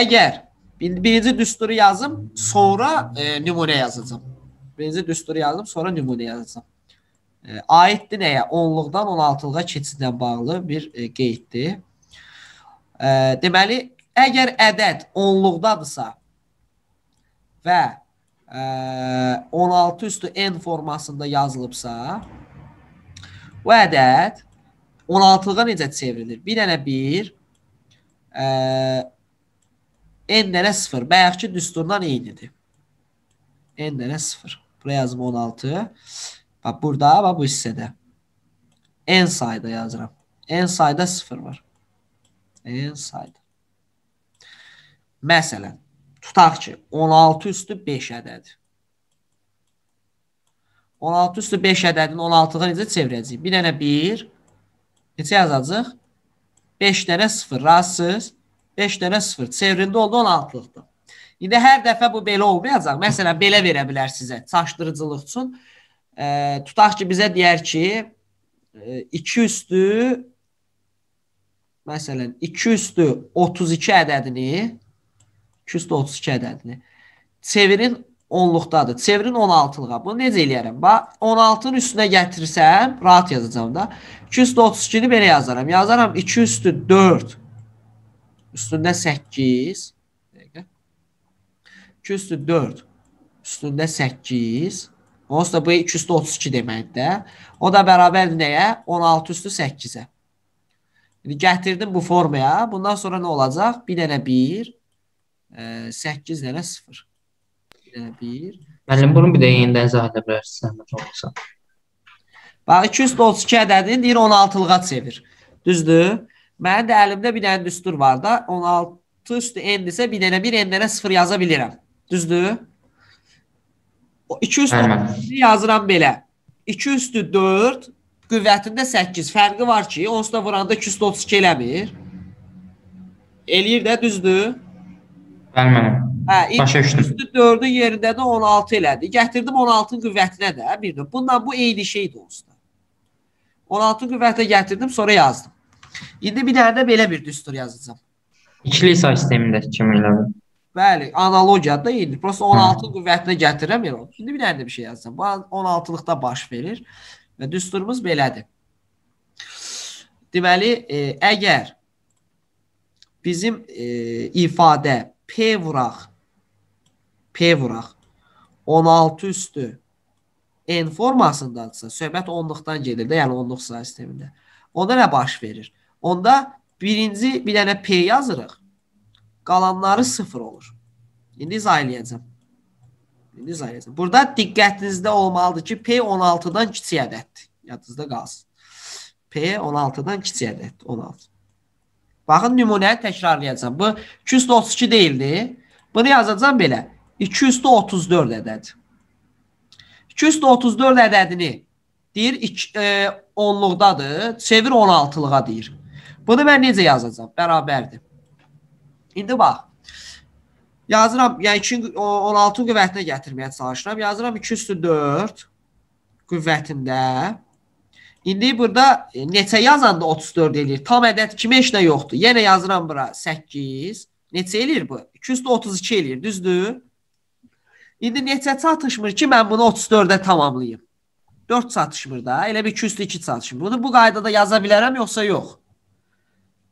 əgər birinci düsturu yazım, sonra e, nümunə yazacağam. Birinci düsturu yazdım, sonra nümunə yazacağam. E, aiddir nəyə? 10-luqdan 16-lığa keçidlə bağlı bir e, qeyddir. E, deməli, əgər ədəd 10-luqdadırsa və 16 üstü n formasında yazılıbsa bu ədəd 16-lığa necə çevrilir? Bir dənə 1 n dənə 0 bayaq ki düsturdan eynidir. n dənə 0. Buraya yazım 16. Bax burada, bax bu hissədə. n sayda yazıram. n sayda 0 var. n sayda. Məsələn Tutaq ki, 16 üstü 5 ədədir. 16 üstü 5 ədədini 16-ğa necə çevirəcəyik? Bir dənə 1, necə yazacaq? 5 dənə 0, razısız? 5 dənə 0, çevrində oldu 16-lıqdır. İndi hər dəfə bu belə olmayacaq. Məsələn, belə verə bilər sizə çaşdırıcılıq üçün. E, tutaq ki, bizə deyər ki, 2 e, üstü məsələn, 2 üstü 32 ədədini 232 ədədini. Çevirin 10-luqdadır. Çevirin 16-lığa. Bunu necə eləyərəm? Bax, 16-nın üstünə gətirsəm, rahat yazacağam da. 232-ni belə yazaram. Yazaram 2 üstü 4. Üstündə 8. Dəqiqə. 2 üstü 4. Üstündə 8. Onsuz da bu 232 deməkdir də. O da bərabər nəyə? 16 üstü 8-ə. İndi gətirdim bu formaya. Bundan sonra nə olacaq? Bir dənə 1, 8 dənə 0. Bir dənə 1. Müəllim bunu bir də yenidən izah edə bilərsən, zəhmət olmasa. Bax 232 ədədini deyir 16-lığa çevir. Düzdür? Mənim də əlimdə bir dənə düstur var da, 16 üstü n-dirsə bir dənə 1, n-dənə 0 yaza bilirəm. Düzdür? 2 üstü hə. yazıram belə. 2 üstü 4, qüvvətində 8 fərqi var ki, onsuz da vuranda 232 eləmir. Eləyir də, düzdür? Bəli, mənəm. Hə, başa düşdüm. Üstü 4-ün yerində də 16 elədi. Gətirdim 16-nın qüvvətinə də bir növ. Bundan bu eyni şeydir onsuz. 16 qüvvətə gətirdim, sonra yazdım. İndi bir dənə də belə bir düstur yazacağım. İkili say sistemindəki kimi elədir. Bəli, analogiya da eynidir. Prosta 16 qüvvətinə gətirəm yerə. İndi bir dənə də bir şey yazacağam. Bu 16-lıqda baş verir və düsturumuz belədir. Deməli, e, əgər bizim e, ifadə P vuraq. P vuraq. 16 üstü n formasındadırsa, söhbət onluqdan gedir də, yəni onluq sayı sistemində. Onda nə baş verir? Onda birinci bir dənə P yazırıq. Qalanları 0 olur. İndi izah eləyəcəm. İndi izah eləyəcəm. Burada diqqətinizdə olmalıdır ki, P 16-dan kiçik ədəddir. Yadınızda qalsın. P 16-dan kiçik ədəddir. 16. Baxın nümunəni təkrarlayacam. Bu 2 üstü 32 deyildi. Bunu yazacağam belə. 2 üstü 34 ədəd. 2 üstü 34 ədədini deyir 2 e, onluqdadır, çevir 16-lığa deyir. Bunu mən necə yazacağam? Bərabərdir. İndi bax. Yazıram, yəni 2 16-nın qüvvətinə gətirməyə çalışıram. Yazıram 2 üstü 4 qüvvətində İndi burada e, neçə yazanda 34 eləyir? Tam ədəd kimi heç nə yoxdur. Yenə yazıram bura 8. Neçə eləyir bu? 232 eləyir, düzdür? İndi neçə çatışmır ki, mən bunu 34-də tamamlayım. 4 çatışmır da. Elə bir 202 çatışmır. Bunu bu qaydada yaza bilərəm yoxsa yox?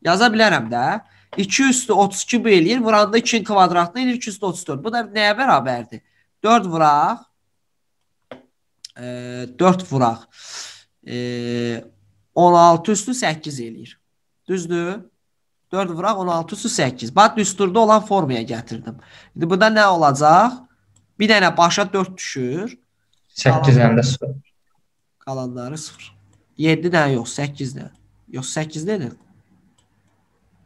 Yaza bilərəm də. 2 üstü 32 bu eləyir. Vuranda 2-nin kvadratını eləyir 234. Bu da nəyə bərabərdir? 4 vuraq. E, 4 vuraq e, 16 üstü 8 eləyir. Düzdür? 4 vuraq 16 üstü 8. Bax düsturda olan formaya gətirdim. İndi burada nə olacaq? Bir dənə başa 4 düşür. 8 dənə 0. Qalanları 0. 7 dənə yox, 8 dənə. Yox, 8 dənə.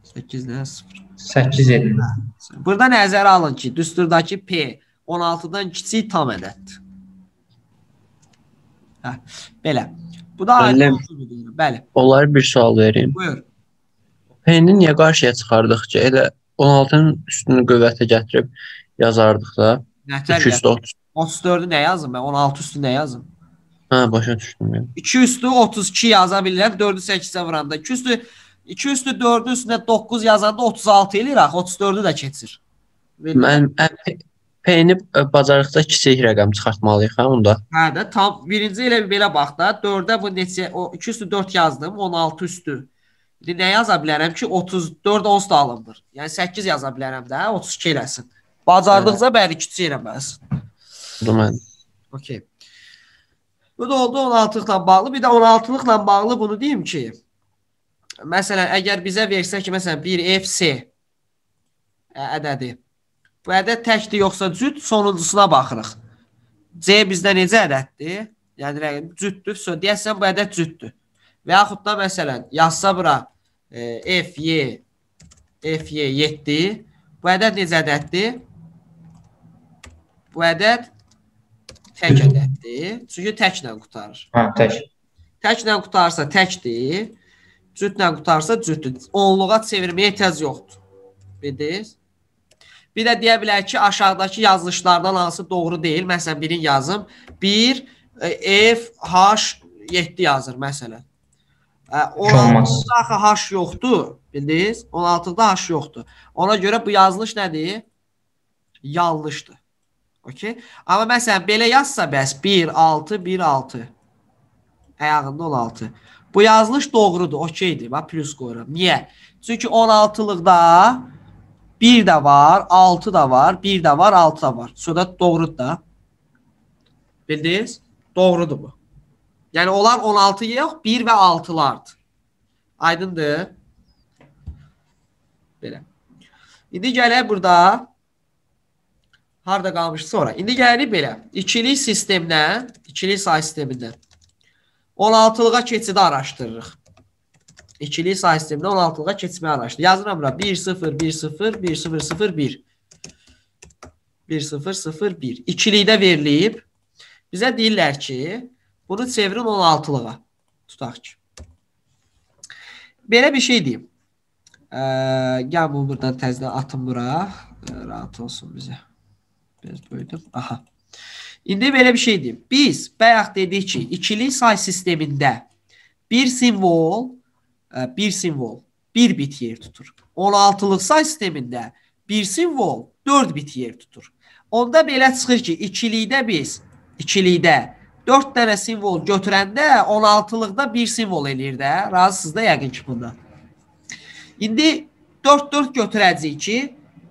8 dənə 0. 8 eləyir. Hə, burada nəzərə alın ki, düsturdakı P 16-dan kiçik tam ədəddir. Hə, belə. Bu da ayrı mövzudur deyirəm. Bəli. Onlara bir sual verim. Buyur. P-ni niyə qarşıya çıxardıqca elə 16-nın üstünü qüvvətə gətirib yazardıq da. Nətər 230. 34-ü nə yazım mən? 16 üstü nə yazım? Hə, başa düşdüm mən. 2 üstü 32 yaza bilirəm, 4-ü 8-ə vuranda. 2 üstü 2 üstü 4-ü üstünə 9 yazanda 36 eləyir axı, 34-ü də keçir. Bilmiyorum. Mən P-ni e bacarıqda kiçik rəqəm çıxartmalıyıq hə onda. Hə də tam birinci elə belə bax da 4-ə bu neçə o 2 üstü 4 yazdım 16 üstü. İndi nə yaza bilərəm ki 34 onsuz da alınmır. Yəni 8 yaza bilərəm də 32 eləsin. Bacardıqca hə. bəli kiçik eləməlisən. Deməli. Okay. Bu da oldu 16-lıqla bağlı. Bir də 16-lıqla bağlı bunu deyim ki, məsələn əgər bizə versə ki, məsələn 1FC ədədi Vədə təkdir yoxsa cüt, sonunçusuna baxırıq. C bizdə necə ədəddir? Yəni rəqəm cütdürsə, deyəsən bu ədəd cütdür. Və yaxud da məsələn, yazsa bura e, F, Y, F, Y 7. Bu ədəd necə ədəddir? Bu ədəd tək ədəddir. Çünki təklə qutarır. Hə, tək. Təklə qutarsa təkdir. Cütlə qutarsa cütdür. Onluğa çevirməyə ehtiyac yoxdur. Bildiniz? Bir də deyə bilərik ki, aşağıdakı yazılışlardan hansı doğru deyil? Məsələn, birin yazım 1 e, F H 7 yazır məsələn. 16-da e, axı H yoxdur, bildiniz? 16-da H yoxdur. Ona görə bu yazılış nədir? Yanlışdır. Okay? Amma məsələn belə yazsa bəs 1 6 1 6 ayağında 16. Bu yazılış doğrudur, okeydir. Bax plus qoyuram. Niyə? Çünki 16-lıqda 1 də var, 6 da var, 1 də var, 6 da var. Söhbət doğrudur da. Bildiniz? Doğrudur bu. Yəni onlar 16 yox, 1 və 6-lardır. Aydındır? Belə. İndi gələk burada harda qalmışdı sonra. İndi gəlirik belə. İkili sistemdən, ikili say sistemindən 16-lığa keçidi araşdırırıq ikili sayı sistemində 16-lığa keçmək araşdır. Yazıram bura 1 0 1 0 1 0 0 1. 1 0 0 1. İkilikdə verilib. Bizə deyirlər ki, bunu çevirin 16-lığa. Tutaq ki. Belə bir şey deyim. Ə, gəl bunu buradan təzədən atım bura. Rahat olsun bizə. Biraz böyüdüm. Aha. İndi belə bir şey deyim. Biz bayaq dedik ki, ikili say sistemində bir simvol E, bir simvol bir bit yer tutur. 16-lıq say sistemində bir simvol 4 bit yer tutur. Onda belə çıxır ki, ikilikdə biz ikilikdə 4 dənə simvol götürəndə 16-lıqda bir simvol eləyir də. Razısınız da yəqin ki bundan. İndi 4-4 götürəcəyik ki,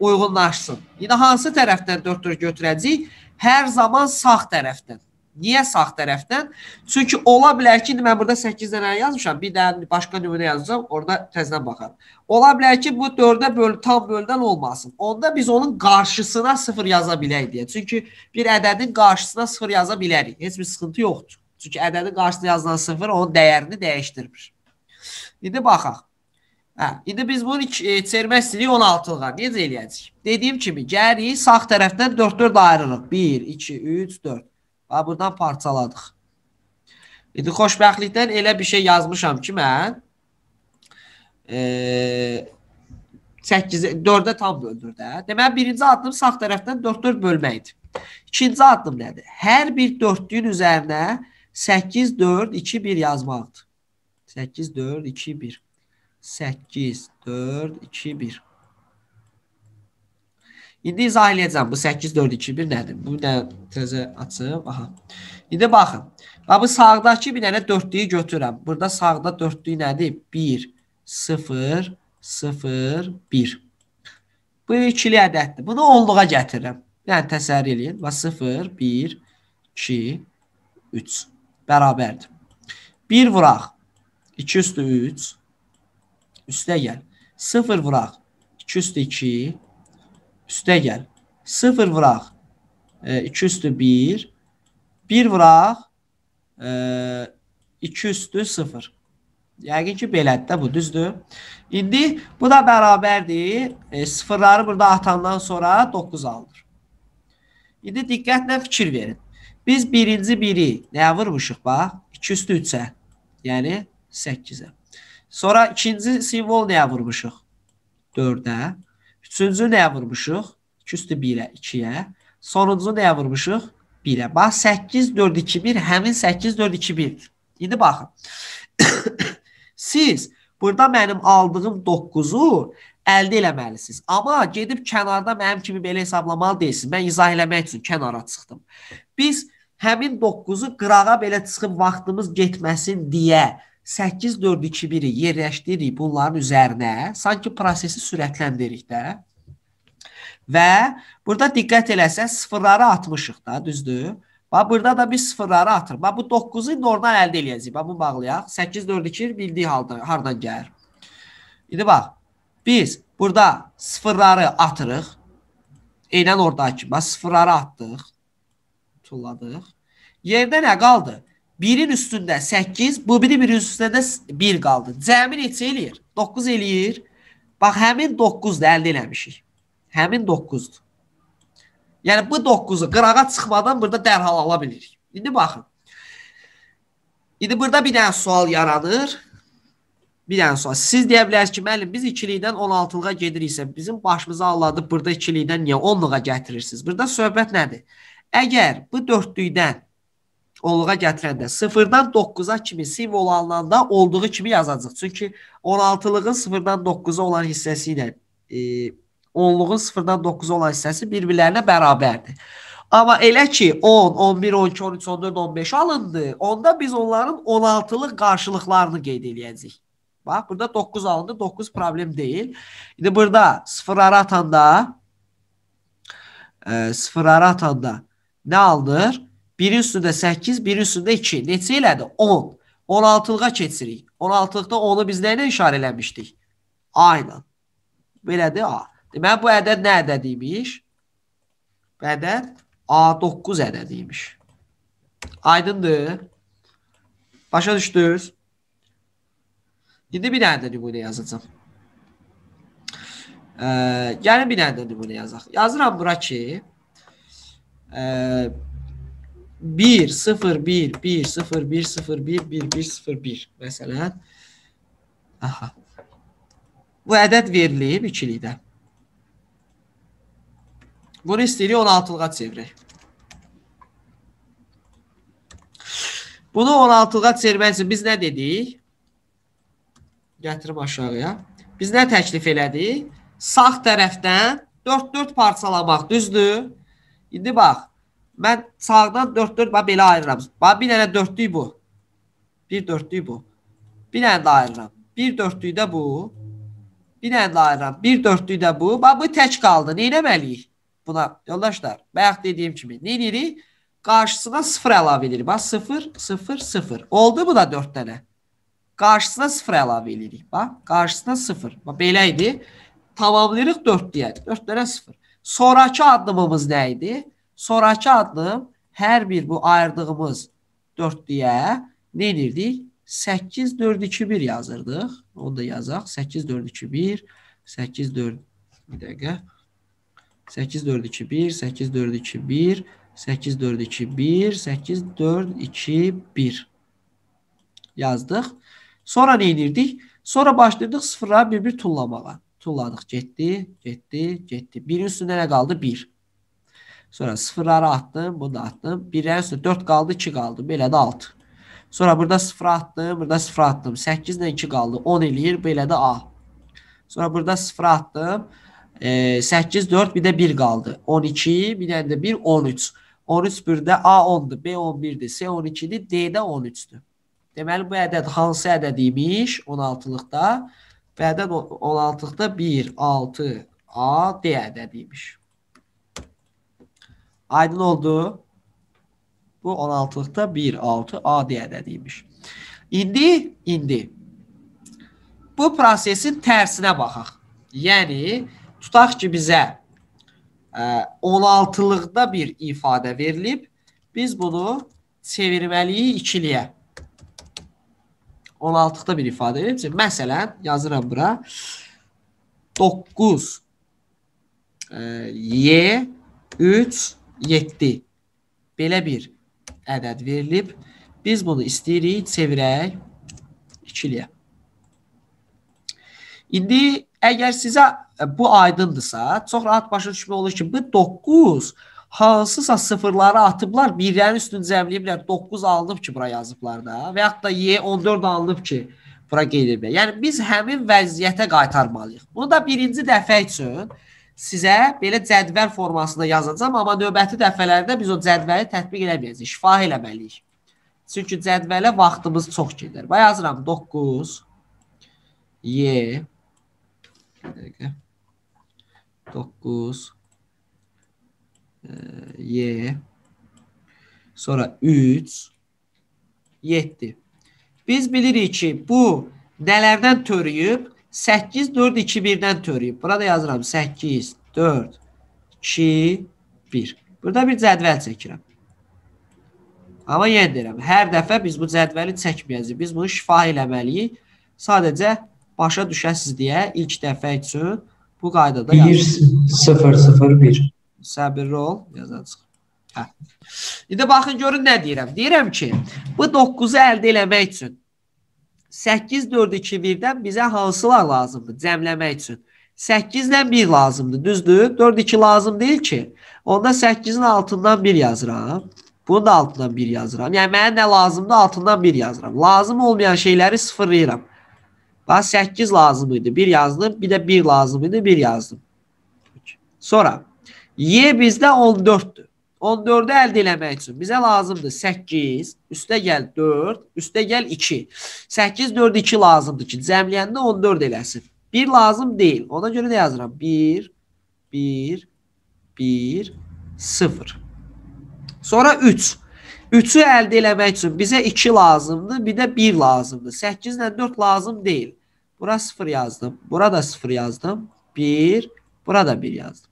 uyğunlaşsın. İndi hansı tərəfdən 4-4 götürəcəyik? Hər zaman sağ tərəfdən. Niyə sağ tərəfdən? Çünki ola bilər ki, mən burada 8 dənə yazmışam, bir dənə başqa nümunə yazacağam, orada təzədən baxaram. Ola bilər ki, bu 4-ə böl tam böldən olmasın. Onda biz onun qarşısına 0 yaza bilək deyə. Çünki bir ədədin qarşısına 0 yaza bilərik. Heç bir sıxıntı yoxdur. Çünki ədədin qarşısına yazılan 0 onun dəyərini dəyişdirmir. İndi baxaq. Hə, indi biz bunu e, çevirmək istəyirik 16-lığa. Necə eləyəcəyik? Dediyim kimi, gəlirik sağ tərəfdən 4-4 ayırırıq. 1, 2, 3, 4. Və burdan parçaladıq. İndi xoşbəxtlikdən elə bir şey yazmışam ki, mən e, 8 4-ə tam bölünür də. Deməli birinci addım sağ tərəfdən 4-4 bölməkdir. İkinci addım nədir? Hər bir dördlüyün üzərinə 8 4 2 1 yazmaqdır. 8 4 2 1 8 4 2 1 İndi izah eləyəcəm bu 8 4 2 1 nədir? Bu nə təzə açım. Aha. İndi baxın. Bax bu sağdakı bir dənə 4-lüyü götürürəm. Burada sağda 4-lük nədir? 1 0 0 1. Bu ikili ədəddir. Bunu 10-luğa gətirirəm. Yəni təsəvvür eləyin. Və 0 1 2 3 bərabərdir. 1 vuraq. 2 üstü 3 üstə gəl. 0 vuraq. 2 üstü 2 üstə gəl. 0 vuraq. 2 e, üstü 1. 1 vuraq. 2 e, üstü 0. Yəqin ki, belədir də bu, düzdür. İndi bu da bərabərdir. E, sıfırları burada atandan sonra 9 alınır. İndi diqqətlə fikir verin. Biz birinci biri nəyə vurmuşuq bax? 2 üstü 3-ə. Yəni 8-ə. Sonra ikinci simvol nəyə vurmuşuq? 4-ə. Üçüncü nəyə vurmuşuq? 2 üstü 1-ə, 2-yə. Sonuncu nəyə vurmuşuq? 1-ə. Bax 8 4 2 1 həmin 8 4 2 1. İndi baxın. (coughs) Siz burada mənim aldığım 9-u əldə eləməlisiniz. Amma gedib kənarda mənim kimi belə hesablamalı deyilsiniz. Mən izah eləmək üçün kənara çıxdım. Biz həmin 9-u qırağa belə çıxıb vaxtımız getməsin deyə 8-4-2-1-i yerləşdiririk bunların üzərinə, sanki prosesi sürətləndiririk də. Və burada diqqət eləsə sıfırları atmışıq da, düzdür? Bax burada da biz sıfırları atırıq. Bax bu 9-u indi oradan əldə eləyəcəyik. Bax bunu bağlayaq. 8-4-2 bildiyi halda hardan gəlir? İndi bax biz burada sıfırları atırıq. Eynən oradakı. Bax sıfırları atdıq. Tulladıq. Yerdə nə qaldı? Birin üstündə 8, bu biri bir üstündə də 1 qaldı. Cəmi neçə eləyir? 9 eləyir. Bax, həmin 9-dur, əldə eləmişik. Həmin 9-dur. Yəni, bu 9-u qırağa çıxmadan burada dərhal ala bilirik. İndi baxın. İndi burada bir dənə sual yaranır. Bir dənə sual. Siz deyə bilərsiniz ki, müəllim, biz ikilikdən 16-lığa gediriksə, bizim başımızı ağladıb burada ikilikdən niyə 10-lığa gətirirsiniz? Burada söhbət nədir? Əgər bu dörtlükdən onluğa gətirəndə sıfırdan 9-a kimi simvol alınanda olduğu kimi yazacaq. Çünki 16-lığın sıfırdan 9-a olan hissəsi ilə e, onluğun sıfırdan 9-a olan hissəsi bir-birlərinə bərabərdir. Amma elə ki 10, 11, 12, 13, 14, 15 alındı. Onda biz onların 16-lıq qarşılıqlarını qeyd eləyəcəyik. Bax, burada 9 alındı. 9 problem deyil. İndi burada sıfırları atanda e, sıfırları atanda nə alınır? 1-in üstündə 8, 1-in üstündə 2. Neçə elədi? 10. 16-lığa keçirik. 16-lıqda 10-u biz nə ilə işarə eləmişdik? A ilə. Belədir A. Deməli bu ədəd nə ədədi imiş? Bu ədəd A9 ədədi imiş. Aydındır? Başa düşdünüz? İndi bir dənə də nümunə yazacağam. Ə, gəlin bir dənə də nümunə yazaq. Yazıram bura ki, ə, 1 0 1 1 0 1 0 1 1 1 0 1 məsələn. Aha. Bu ədəd verilib ikilikdə. Bunu istəyirik 16-lığa çevirək. Bunu 16-lığa çevirmək üçün biz nə dedik? Gətirib aşağıya. Biz nə təklif elədik? Sağ tərəfdən 4-4 parçalamaq, düzdür? İndi bax, Mən sağdan 4-4 bax belə ayırıram. Bax bir dənə dördlük bu. Bir dördlük bu. Bir dənə də ayırıram. Bir dördlük də bu. Bir dənə də ayırıram. Bir dördlük də bu. Bax bu tək qaldı. Nə etməliyik? Buna yoldaşlar, bayaq dediyim kimi nə edirik? Qarşısına 0 əlavə edirik. Bax 0 0 0. Oldu bu da 4 dənə. Qarşısına 0 əlavə edirik. Bax qarşısına 0. Bax belə idi. Tamamlayırıq 4 deyək. 4 dənə 0. Sonrakı addımımız nə idi? 0 Sonrakı addım hər bir bu ayırdığımız 4-lüyə nə edirdik? 8 4 2 1 yazırdıq. Onu da yazaq. 8 4 2 1 8 4 bir dəqiqə. 8 4 2 1 8 4 2 1 8 4 2 1 8 4 2 1 yazdıq. Sonra nə edirdik? Sonra başladıq sıfıra bir-bir tullamağa. Tulladıq, getdi, getdi, getdi. Birin üstündə nə qaldı? 1. Sonra sıfırları attım, bunu da attım. 1-lərin üstə 4 qaldı, 2 qaldı. Belə də 6. Sonra burada 0 attım, burada 0 attım. 8 ilə 2 qaldı, 10 eləyir. Belə də A. Sonra burada 0 attım. E, 8, 4, bir də 1 qaldı. 12, bir dənə də 1, 13. 13 birdə A 10-dur, B 11-dir, C 12-dir, D də 13-dür. Deməli bu ədəd hansı ədəd imiş 16-lıqda? Bu ədəd 16-lıqda 1, 6, A, D ədədi imiş. Aydın oldu. Bu 16-lıqda 1, 6, adi ədədi imiş. İndi, indi bu prosesin tərsinə baxaq. Yəni, tutaq ki, bizə 16-lıqda e, bir ifadə verilib. Biz bunu çevirməliyik ikiliyə. 16-da bir ifadə verir. Məsələn, yazıram bura. 9 e, y 3 7 belə bir ədəd verilib. Biz bunu istəyirik çevirək ikiliyə. İndi əgər sizə bu aydındırsa, çox rahat başa düşmək olur ki, bu 9 hansısa sıfırları atıblar, birlərin üstünü cəmləyiblər. 9 alınıb ki, bura yazıblar da və yaxud da Y 14 alınıb ki, bura qeyd ediblər. Yəni biz həmin vəziyyətə qaytarmalıyıq. Bunu da birinci dəfə üçün sizə belə cədvəl formasında yazacağam, amma növbəti dəfələrdə biz o cədvəli tətbiq edə biləcəyik, şifa eləməliyik. Çünki cədvələ vaxtımız çox gedir. Və yazıram 9 y 9 y sonra 3 7. Biz bilirik ki, bu nələrdən törüyüb? 8 4 2 1-dən törəyib. Burada yazıram 8 4 2 1. Burada bir cədvəl çəkirəm. Amma yenə deyirəm, hər dəfə biz bu cədvəli çəkməyəcəyik. Biz bunu şifa eləməliyik. Sadəcə başa düşəsiz deyə ilk dəfə üçün bu qaydada yazıram. 1 0 0 1. Səbirli ol, yazacağıq. Hə. İndi baxın görün nə deyirəm. Deyirəm ki, bu 9-u əldə eləmək üçün 8-4-2-1-dən bizə hansılar lazımdır cəmləmək üçün? 8 ilə 1 lazımdır, düzdür? 4-2 lazım deyil ki. Onda 8-in altından 1 yazıram. Bunun da altından 1 yazıram. Yəni, mənə nə lazımdır, altından 1 yazıram. Lazım olmayan şeyləri sıfırlayıram. Bax, 8 lazım idi, 1 yazdım. Bir də 1 lazım idi, 1 yazdım. Sonra, Y bizdə 14-dür. 14-ü əldə eləmək üçün bizə lazımdır 8, üstə gəl 4, üstə gəl 2. 8, 4, 2 lazımdır ki, cəmləyəndə 14 eləsin. 1 lazım deyil. Ona görə də yazıram. 1, 1, 1, 0. Sonra 3. 3-ü əldə eləmək üçün bizə 2 lazımdır, bir də 1 lazımdır. 8 ilə 4 lazım deyil. Bura 0 yazdım, bura da 0 yazdım. 1, bura da 1 yazdım.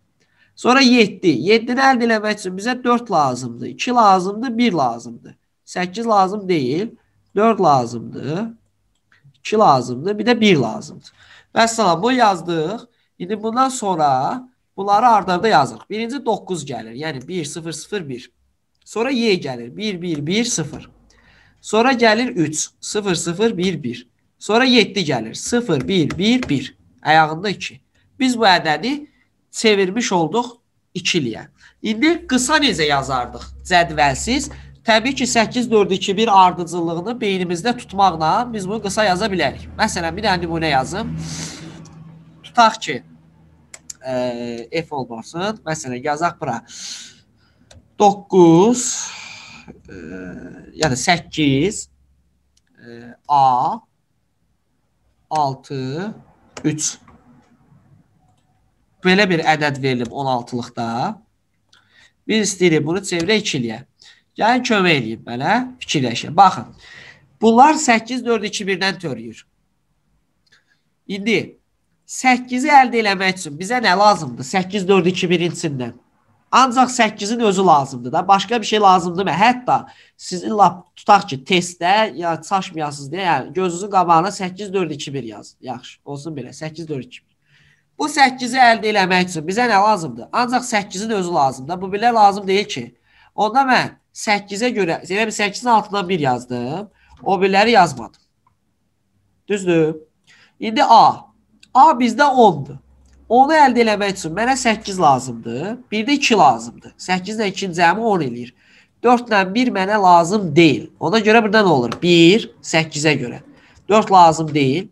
Sonra 7. 7-ni əldə eləmək üçün bizə 4 lazımdır. 2 lazımdır, 1 lazımdır. 8 lazım deyil, 4 lazımdır, 2 lazımdır, bir də 1 lazımdır. Vəssalam, bunu yazdıq. İndi bundan sonra bunları ardarda yazırıq. Birinci 9 gəlir, yəni 1, 0, 0, 1. Sonra Y gəlir, 1, 1, 1, 0. Sonra gəlir 3, 0, 0, 1, 1. Sonra 7 gəlir, 0, 1, 1, 1. Əyağında 2. Biz bu ədədi çevirmiş olduq ikiliyə. İndi qısa necə yazardıq? Cədvəlsiz. Təbii ki, 8 4 2 1 ardıcıllığını beynimizdə tutmaqla biz bunu qısa yaza bilərik. Məsələn, bir dənə nümunə yazım. Tutaq ki, e, F olmasın. Məsələn, yazaq bura. 9 e, ya da 8 e, A 6 3 belə bir ədəd verilib 16-lıqda. Biz istəyirik bunu çevrə 2 eləyə. Gəlin kömək eləyib mənə fikirləşin. Baxın. Bunlar 8 4 2 1-dən törəyir. İndi 8-i əldə eləmək üçün bizə nə lazımdır? 8 4 2 1-in içindən. Ancaq 8-in özü lazımdır da. Başqa bir şey lazımdır mı? Hətta sizin lap tutaq ki, testdə ya çaşmayasınız deyə, yəni gözünüzün qabağına 8 4 2 1 yazın. Yaxşı, olsun belə. 8 4 2 1. Bu 8-i əldə eləmək üçün bizə nə lazımdır? Ancaq 8-in özü lazımdır. Bu belə lazım deyil ki. Onda mən 8-ə görə, elə yəni bir 8-in altından 1 yazdım. O birləri yazmadım. Düzdür? İndi A. A bizdə 10-dur. Onu əldə eləmək üçün mənə 8 lazımdır. Bir də 2 lazımdır. 8 ilə 2-ci cəmi 10 eləyir. 4 ilə 1 mənə lazım deyil. Ona görə burada nə olur? 1, 8-ə görə. 4 lazım deyil.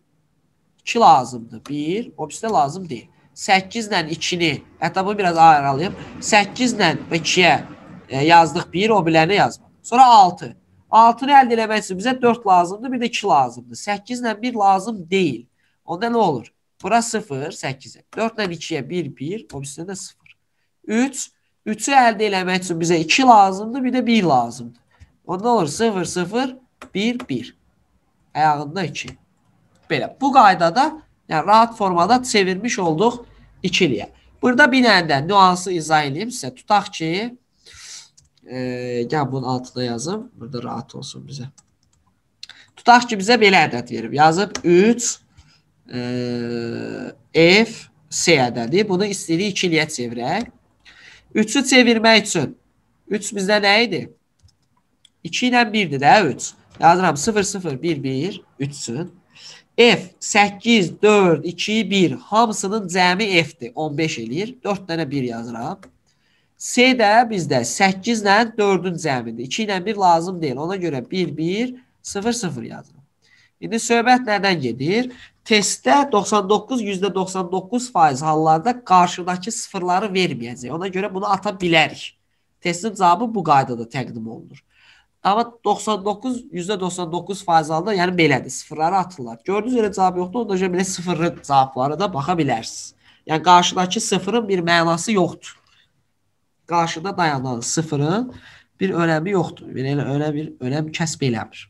2 lazımdır. 1 o birisi də lazım deyil. 8 ilə 2-ni, hətta bunu biraz aralayım. 8 ilə və 2-yə e, yazdıq 1, o biləni yazmaq. Sonra 6. 6-nı əldə eləmək üçün bizə 4 lazımdır, bir də 2 lazımdır. 8 ilə 1 lazım deyil. Onda nə olur? Bura 0, 8-ə. 4 ilə 2-yə 1, 1, o birisi də 0. 3, 3-ü əldə eləmək üçün bizə 2 lazımdır, bir də 1 lazımdır. Onda olur 0, 0, 1, 1. Ayağında 2 belə. Bu qaydada yəni, rahat formada çevirmiş olduq ikiliyə. Burada bir dənə də nüansı izah edeyim sizə. Tutaq ki, e, gəl bunun altına yazım. Burada rahat olsun bizə. Tutaq ki, bizə belə ədəd verib. Yazıb 3 e, F C ədədi. Bunu istəyirik ikiliyə çevirək. 3-ü çevirmək üçün 3 bizdə nə idi? 2 ilə 1-dir də 3. Yazıram 0, 0, 1, 1, 3-sün. F 8, 4, 2, 1 hamısının cəmi F-dir. 15 eləyir. 4 dənə 1 yazıram. C də bizdə 8 ilə 4-ün cəmidir. 2 ilə 1 lazım deyil. Ona görə 1, 1, 0, 0 yazıram. İndi söhbət nədən gedir? Testdə 99, %99% hallarda qarşıdakı sıfırları verməyəcək. Ona görə bunu ata bilərik. Testin cavabı bu qaydada təqdim olunur. Amma 99 %99 faiz halda, yəni belədir, sıfırları atırlar. Gördünüz elə cavab yoxdur, onda görə belə sıfırlı cavablara da baxa bilərsiniz. Yəni qarşıdakı sıfırın bir mənası yoxdur. Qarşıda dayanan sıfırın bir önəmi yoxdur. Belə elə bir önəm kəsb eləmir.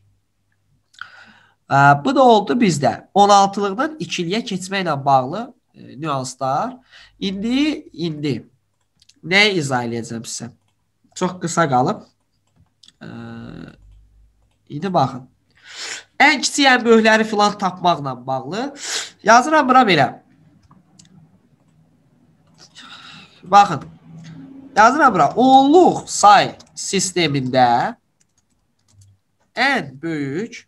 Bu da oldu bizdə. 16-lıqdan 2-liyə keçməklə bağlı e, nüanslar. İndi indi nəyə izah eləyəcəm sizə? Çox qısa qalıb. Ə, İndi baxın. Ən kiçik, ən böyükləri filan tapmaqla bağlı yazıram bura belə. Baxın. Yazıram bura. Onluq say sistemində ən böyük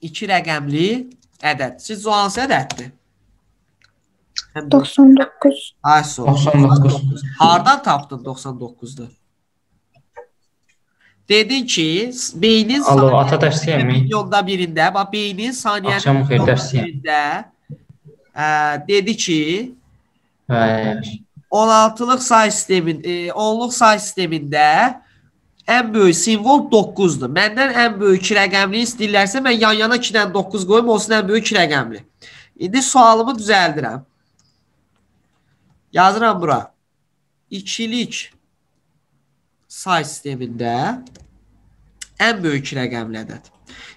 iki rəqəmli ədəd. Sizcə o hansı ədəddir? 99. Ay, 99. Hardan tapdın 99-du? Dedin ki, beynin Alo, ata dərsiyəm? milyonda birində, bax beynin saniyənin Axşam xeyir dərsiyəm. birində ə, e, dedi ki, ə, 16-lıq say sistemin, e, 10-luq say sistemində ən böyük simvol 9-dur. Məndən ən böyük 2 rəqəmli istəyirlərsə mən yan-yana 2-dən 9 qoyum, olsun ən böyük 2 rəqəmli. İndi sualımı düzəldirəm. Yazıram bura. 2-lik say sistemində ən böyük 2 rəqəmli ədəd.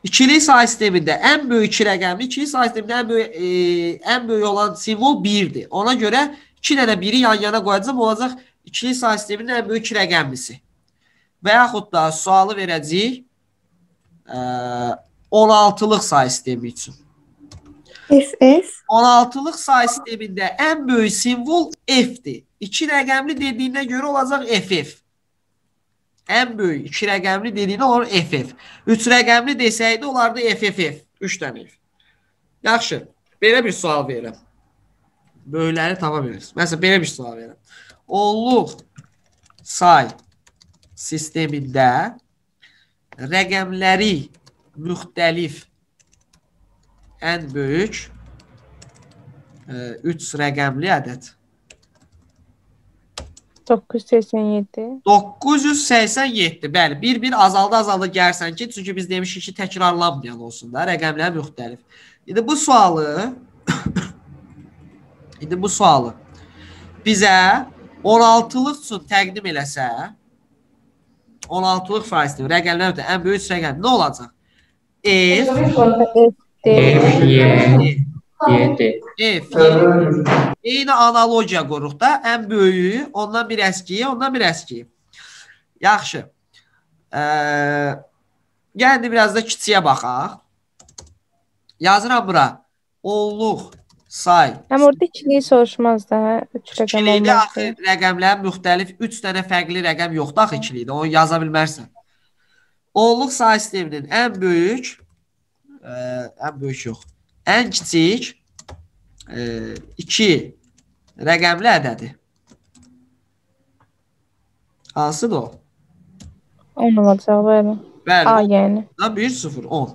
İkili say sistemində ən böyük 2 rəqəmli, ikili say sistemində ən böyük e, ən böyük olan simvol 1-dir. Ona görə 2 dənə 1-i yan-yana qoyacağam, olacaq ikili say sisteminin ən böyük 2 rəqəmlisi. Və yaxud da sualı verəcəyik e, 16-lıq say sistemi üçün. FF 16-lıq say sistemində ən böyük simvol F-dir. 2 rəqəmli dediyinə görə olacaq FF ən böyük 2 rəqəmli dediyinə olur FF. 3 rəqəmli desəydi olardı FFF. 3 dənə F. Yaxşı. Belə bir sual verirəm. Böyükləri tapa biliriz. Məsələn, belə bir sual verirəm. Onluq say sistemində rəqəmləri müxtəlif ən böyük 3 e, rəqəmli ədəd 987. 987. Bəli, bir-bir azalda-azalda gəlsən ki, çünki biz demişik ki, təkrarlanmayan olsun da, rəqəmlər müxtəlif. İndi bu sualı İndi bu sualı bizə 16-lıq üçün təqdim eləsə 16-lıq faizdir. Rəqəmlər ən böyük rəqəm nə olacaq? F F Y 7. Eyni analogiya qururuq da. Ən böyüyü, ondan bir əskiyi, ondan bir əskiyi. Yaxşı. Ee, gəldi biraz da kiçiyə baxaq. Yazıram bura. Onluq say. Həm orada ikiliyi soruşmaz da, hə? 3 rəqəm olmaz. İkilikdə axı rəqəmlər müxtəlif 3 dənə fərqli rəqəm yoxdur axı ikilikdə. Onu yaza bilmərsən. Onluq say sisteminin ən böyük ə, ən böyük yoxdur ən kiçik 2 e, rəqəmli ədədi. Hansıdır o? 10 olacaq, bəli. Bəli. A, yəni. Da 1 0 10.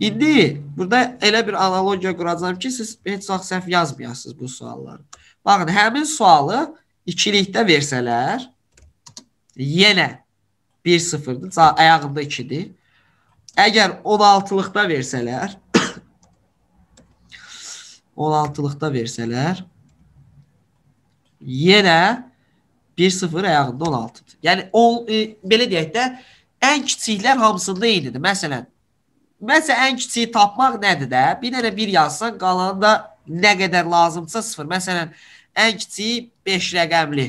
İndi burada elə bir analogiya quracağam ki, siz heç vaxt səhv yazmayasınız bu sualları. Baxın, həmin sualı ikilikdə versələr, yenə 1-0-dır, ayağında 2-dir. Əgər 16-lıqda versələr, 16-lıqda versələr yenə 1-0 ayağında 16-dır. Yəni ol, e, belə deyək də ən kiçiklər hamısında eynidir. Məsələn, məsələn ən kiçiyi tapmaq nədir də? Bir dənə 1 yazsan, qalanı da nə qədər lazımsa 0. Məsələn, ən kiçiyi 5 rəqəmli.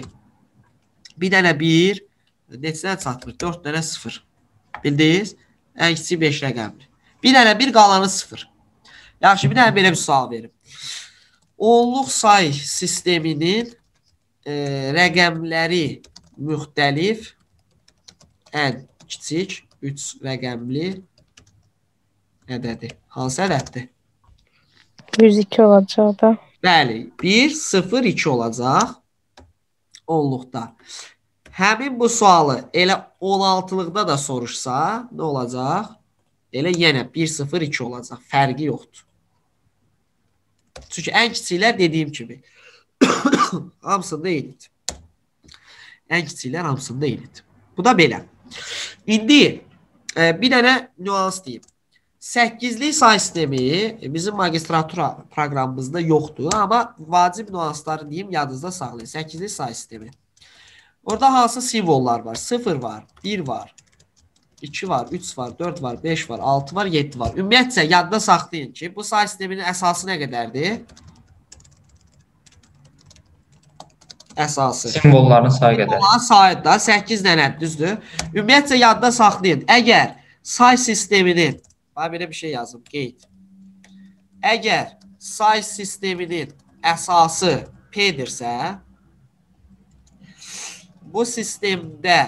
Bir dənə 1 neçəsinə çatmır? 4 dənə 0. Bildiniz? Ən kiçiyi 5 rəqəmli. Bir dənə 1 qalanı 0. Yaxşı, bir dənə belə bir sual verim. Onluq say sisteminin e, rəqəmləri müxtəlif, ən kiçik, 3 rəqəmli ədədi. Hansı ədəddir? 102 olacaq da. Bəli, 1, 0, 2 olacaq onluqda. Həmin bu sualı elə 16-lıqda da soruşsa, nə olacaq? Elə yenə 1, 0, 2 olacaq. Fərqi yoxdur. Çünki ən kiçiklər dediyim kimi (coughs) hamısında elit. Ən kiçiklər hamısında elit. Bu da belə. İndi e, bir dənə nüans deyim. 8-lik say sistemi e, bizim magistratura proqramımızda yoxdur, amma vacib nüansları deyim, yadınızda saxlayın. 8-lik say sistemi. Orada hansı simvollar var? 0 var, 1 var, 2 var, 3 var, 4 var, 5 var, 6 var, 7 var. Ümumiyyətcə yadda saxlayın ki, bu say sisteminin əsası nə qədərdir? Əsası. Simvolların sayı qədər. Simvolların sayı da 8 dənədir, düzdür? Ümumiyyətcə yadda saxlayın. Əgər say sisteminin, bax belə bir şey yazım, qeyd. Əgər say sisteminin əsası P-dirsə, bu sistemdə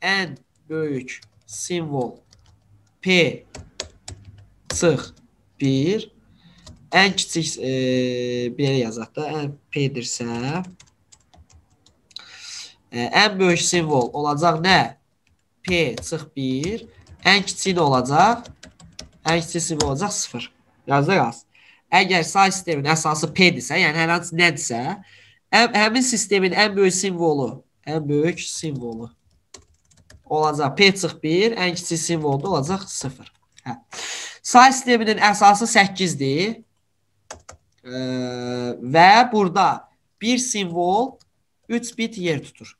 ən böyük simvol P sıx 1 ən kiçik e, belə yazaq da ən p-dirsə e, ən böyük simvol olacaq nə? P çıx 1, ən kiçiyi də olacaq ən kiçik simvol olacaq 0. Yazdıq az. Əgər say sistemin əsası p-dirsə, yəni hər hansı nədirsə, həm, həmin sistemin ən böyük simvolu, ən böyük simvolu olacaq P çıx 1, ən kiçik simvolda olacaq 0. Hə. Say sisteminin əsası 8-dir. E, və burada bir simvol 3 bit yer tutur.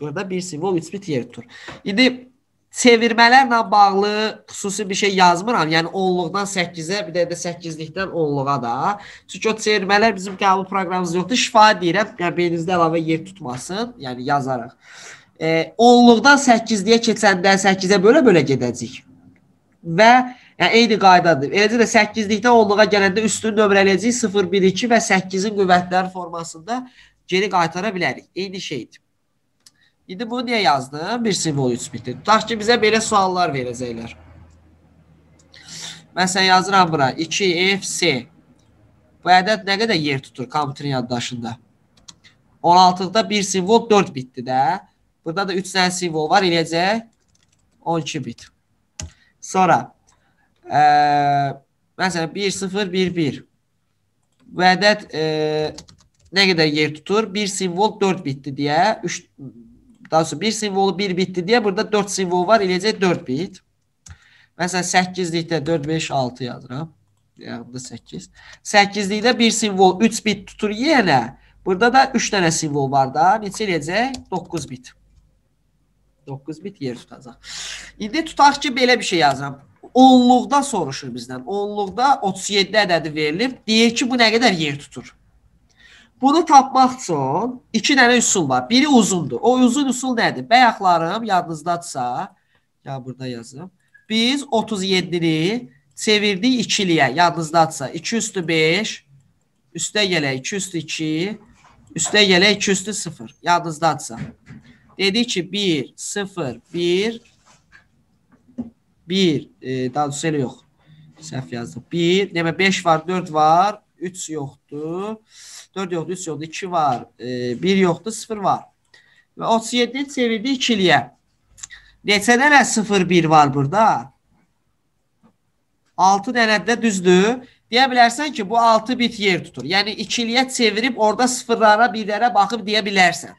Burada bir simvol 3 bit yer tutur. İndi çevirmələrlə bağlı xüsusi bir şey yazmıram. Yəni 10-luqdan 8-ə, bir də də 8-likdən 10-luğa da. Çünki o çevirmələr bizim qəbul proqramımız yoxdur. Şifahi deyirəm, yəni beyninizdə əlavə yer tutmasın, yəni yazarıq e, onluqdan 8-liyə keçəndə 8-ə bölə-bölə gedəcək. Və yəni eyni qaydadır. Eləcə də 8-likdə 10-luğa gələndə üstünü nömrələyəcəyik 0, 1, 2 və 8-in qüvvətləri formasında geri qaytara bilərik. Eyni şeydir. İndi bunu niyə yazdım? Bir simvol 3000-dir. Tutaq ki, bizə belə suallar verəcəklər. Məsələn, yazıram bura 2FC. Bu ədəd nə qədər yer tutur kompüterin yaddaşında? 16-da bir simvol 4 bitdi də. Burada da 3 dənə simvol var, eləyəcək 12 bit. Sonra ə, məsələn 1 0 1 1 bu ədəd ə, nə qədər yer tutur? 1 simvol 4 bitdi deyə 3 daha sonra 1 simvolu 1 bitdi deyə burada 4 simvol var, eləyəcək 4 bit. Məsələn 8-likdə 4 5 6 yazıram. Yaxud da 8. 8-likdə 1 simvol 3 bit tutur yenə. Burada da 3 dənə simvol var da. Neçə eləyəcək? 9 bit. 9 bit yer tutacaq. İndi tutaq ki, belə bir şey yazıram. Onluqda soruşur bizdən. Onluqda 37 ədədi verilib. Deyir ki, bu nə qədər yer tutur? Bunu tapmaq üçün iki dənə üsul var. Biri uzundur. O uzun üsul nədir? Bayaqlarım yadınızdadsa, ya burada yazım. Biz 37-ni çevirdik 2-liyə. Yadınızdadsa 2 üstü 5, üstə gələ 2 üstü 2, üstə gələ 2 üstü 0. Yadınızdadsa. Dedik ki 1, 0, 1, 1, e, daha doğrusu elə yox, səhv yazdıq. 1, demə 5 var, 4 var, 3 yoxdur, 4 yoxdur, 3 yoxdur, 2 var, e, 1 yoxdur, 0 var. Və 37-ni çevirdi 2-liyə. Neçə dənə 0-1 var burada? 6 dənədə düzdür. Deyə bilərsən ki, bu 6 bit yer tutur. Yəni 2-liyə çevirib orada sıfırlara, birlərə baxıb deyə bilərsən.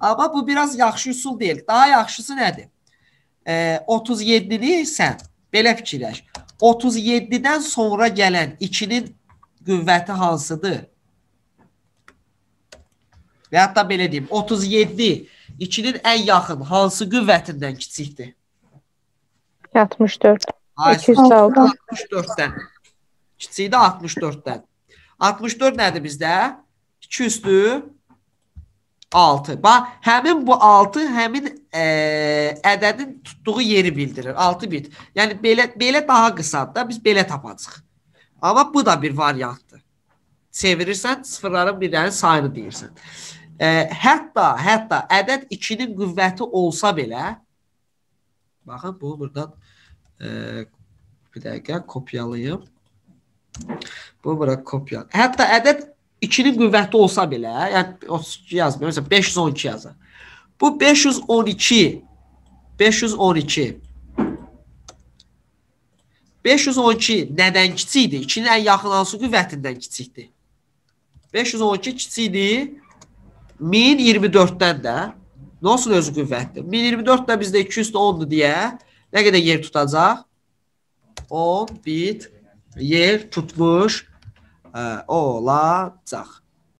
Amma bu biraz yaxşı üsul deyil. Daha yaxşısı nədir? E, 37-li sən belə fikirləş. 37-dən sonra gələn 2-nin qüvvəti hansıdır? Və hətta belə deyim, 37 2-nin ən yaxın hansı qüvvətindən kiçikdir? 64. Ay, 64-dən. Kiçikdir 64-dən. 64 nədir bizdə? 2 üstü 6. Bax, həmin bu 6 həmin ə, e, ədədin tutduğu yeri bildirir. 6 bit. Yəni belə belə daha qısadır da biz belə tapacağıq. Amma bu da bir variantdır. Çevirirsən sıfırların birlərin sayını deyirsən. Ə, e, hətta hətta ədəd 2-nin qüvvəti olsa belə baxın bu burdan ə, e, bir dəqiqə kopyalayım. Bu bura kopya. Hətta ədəd ikili qüvvətli olsa belə, yəni 32 yazmır, məsələn 512 yazır. Bu 512 512 512 nədən kiçikdir? 2-nin ən yaxın hansı qüvvətindən kiçikdir? 512 kiçikdir 1024-dən də. Nə olsun öz qüvvətdir? 1024 də bizdə 210-dur deyə nə qədər yer tutacaq? 10 bit yer tutmuş Olacaq.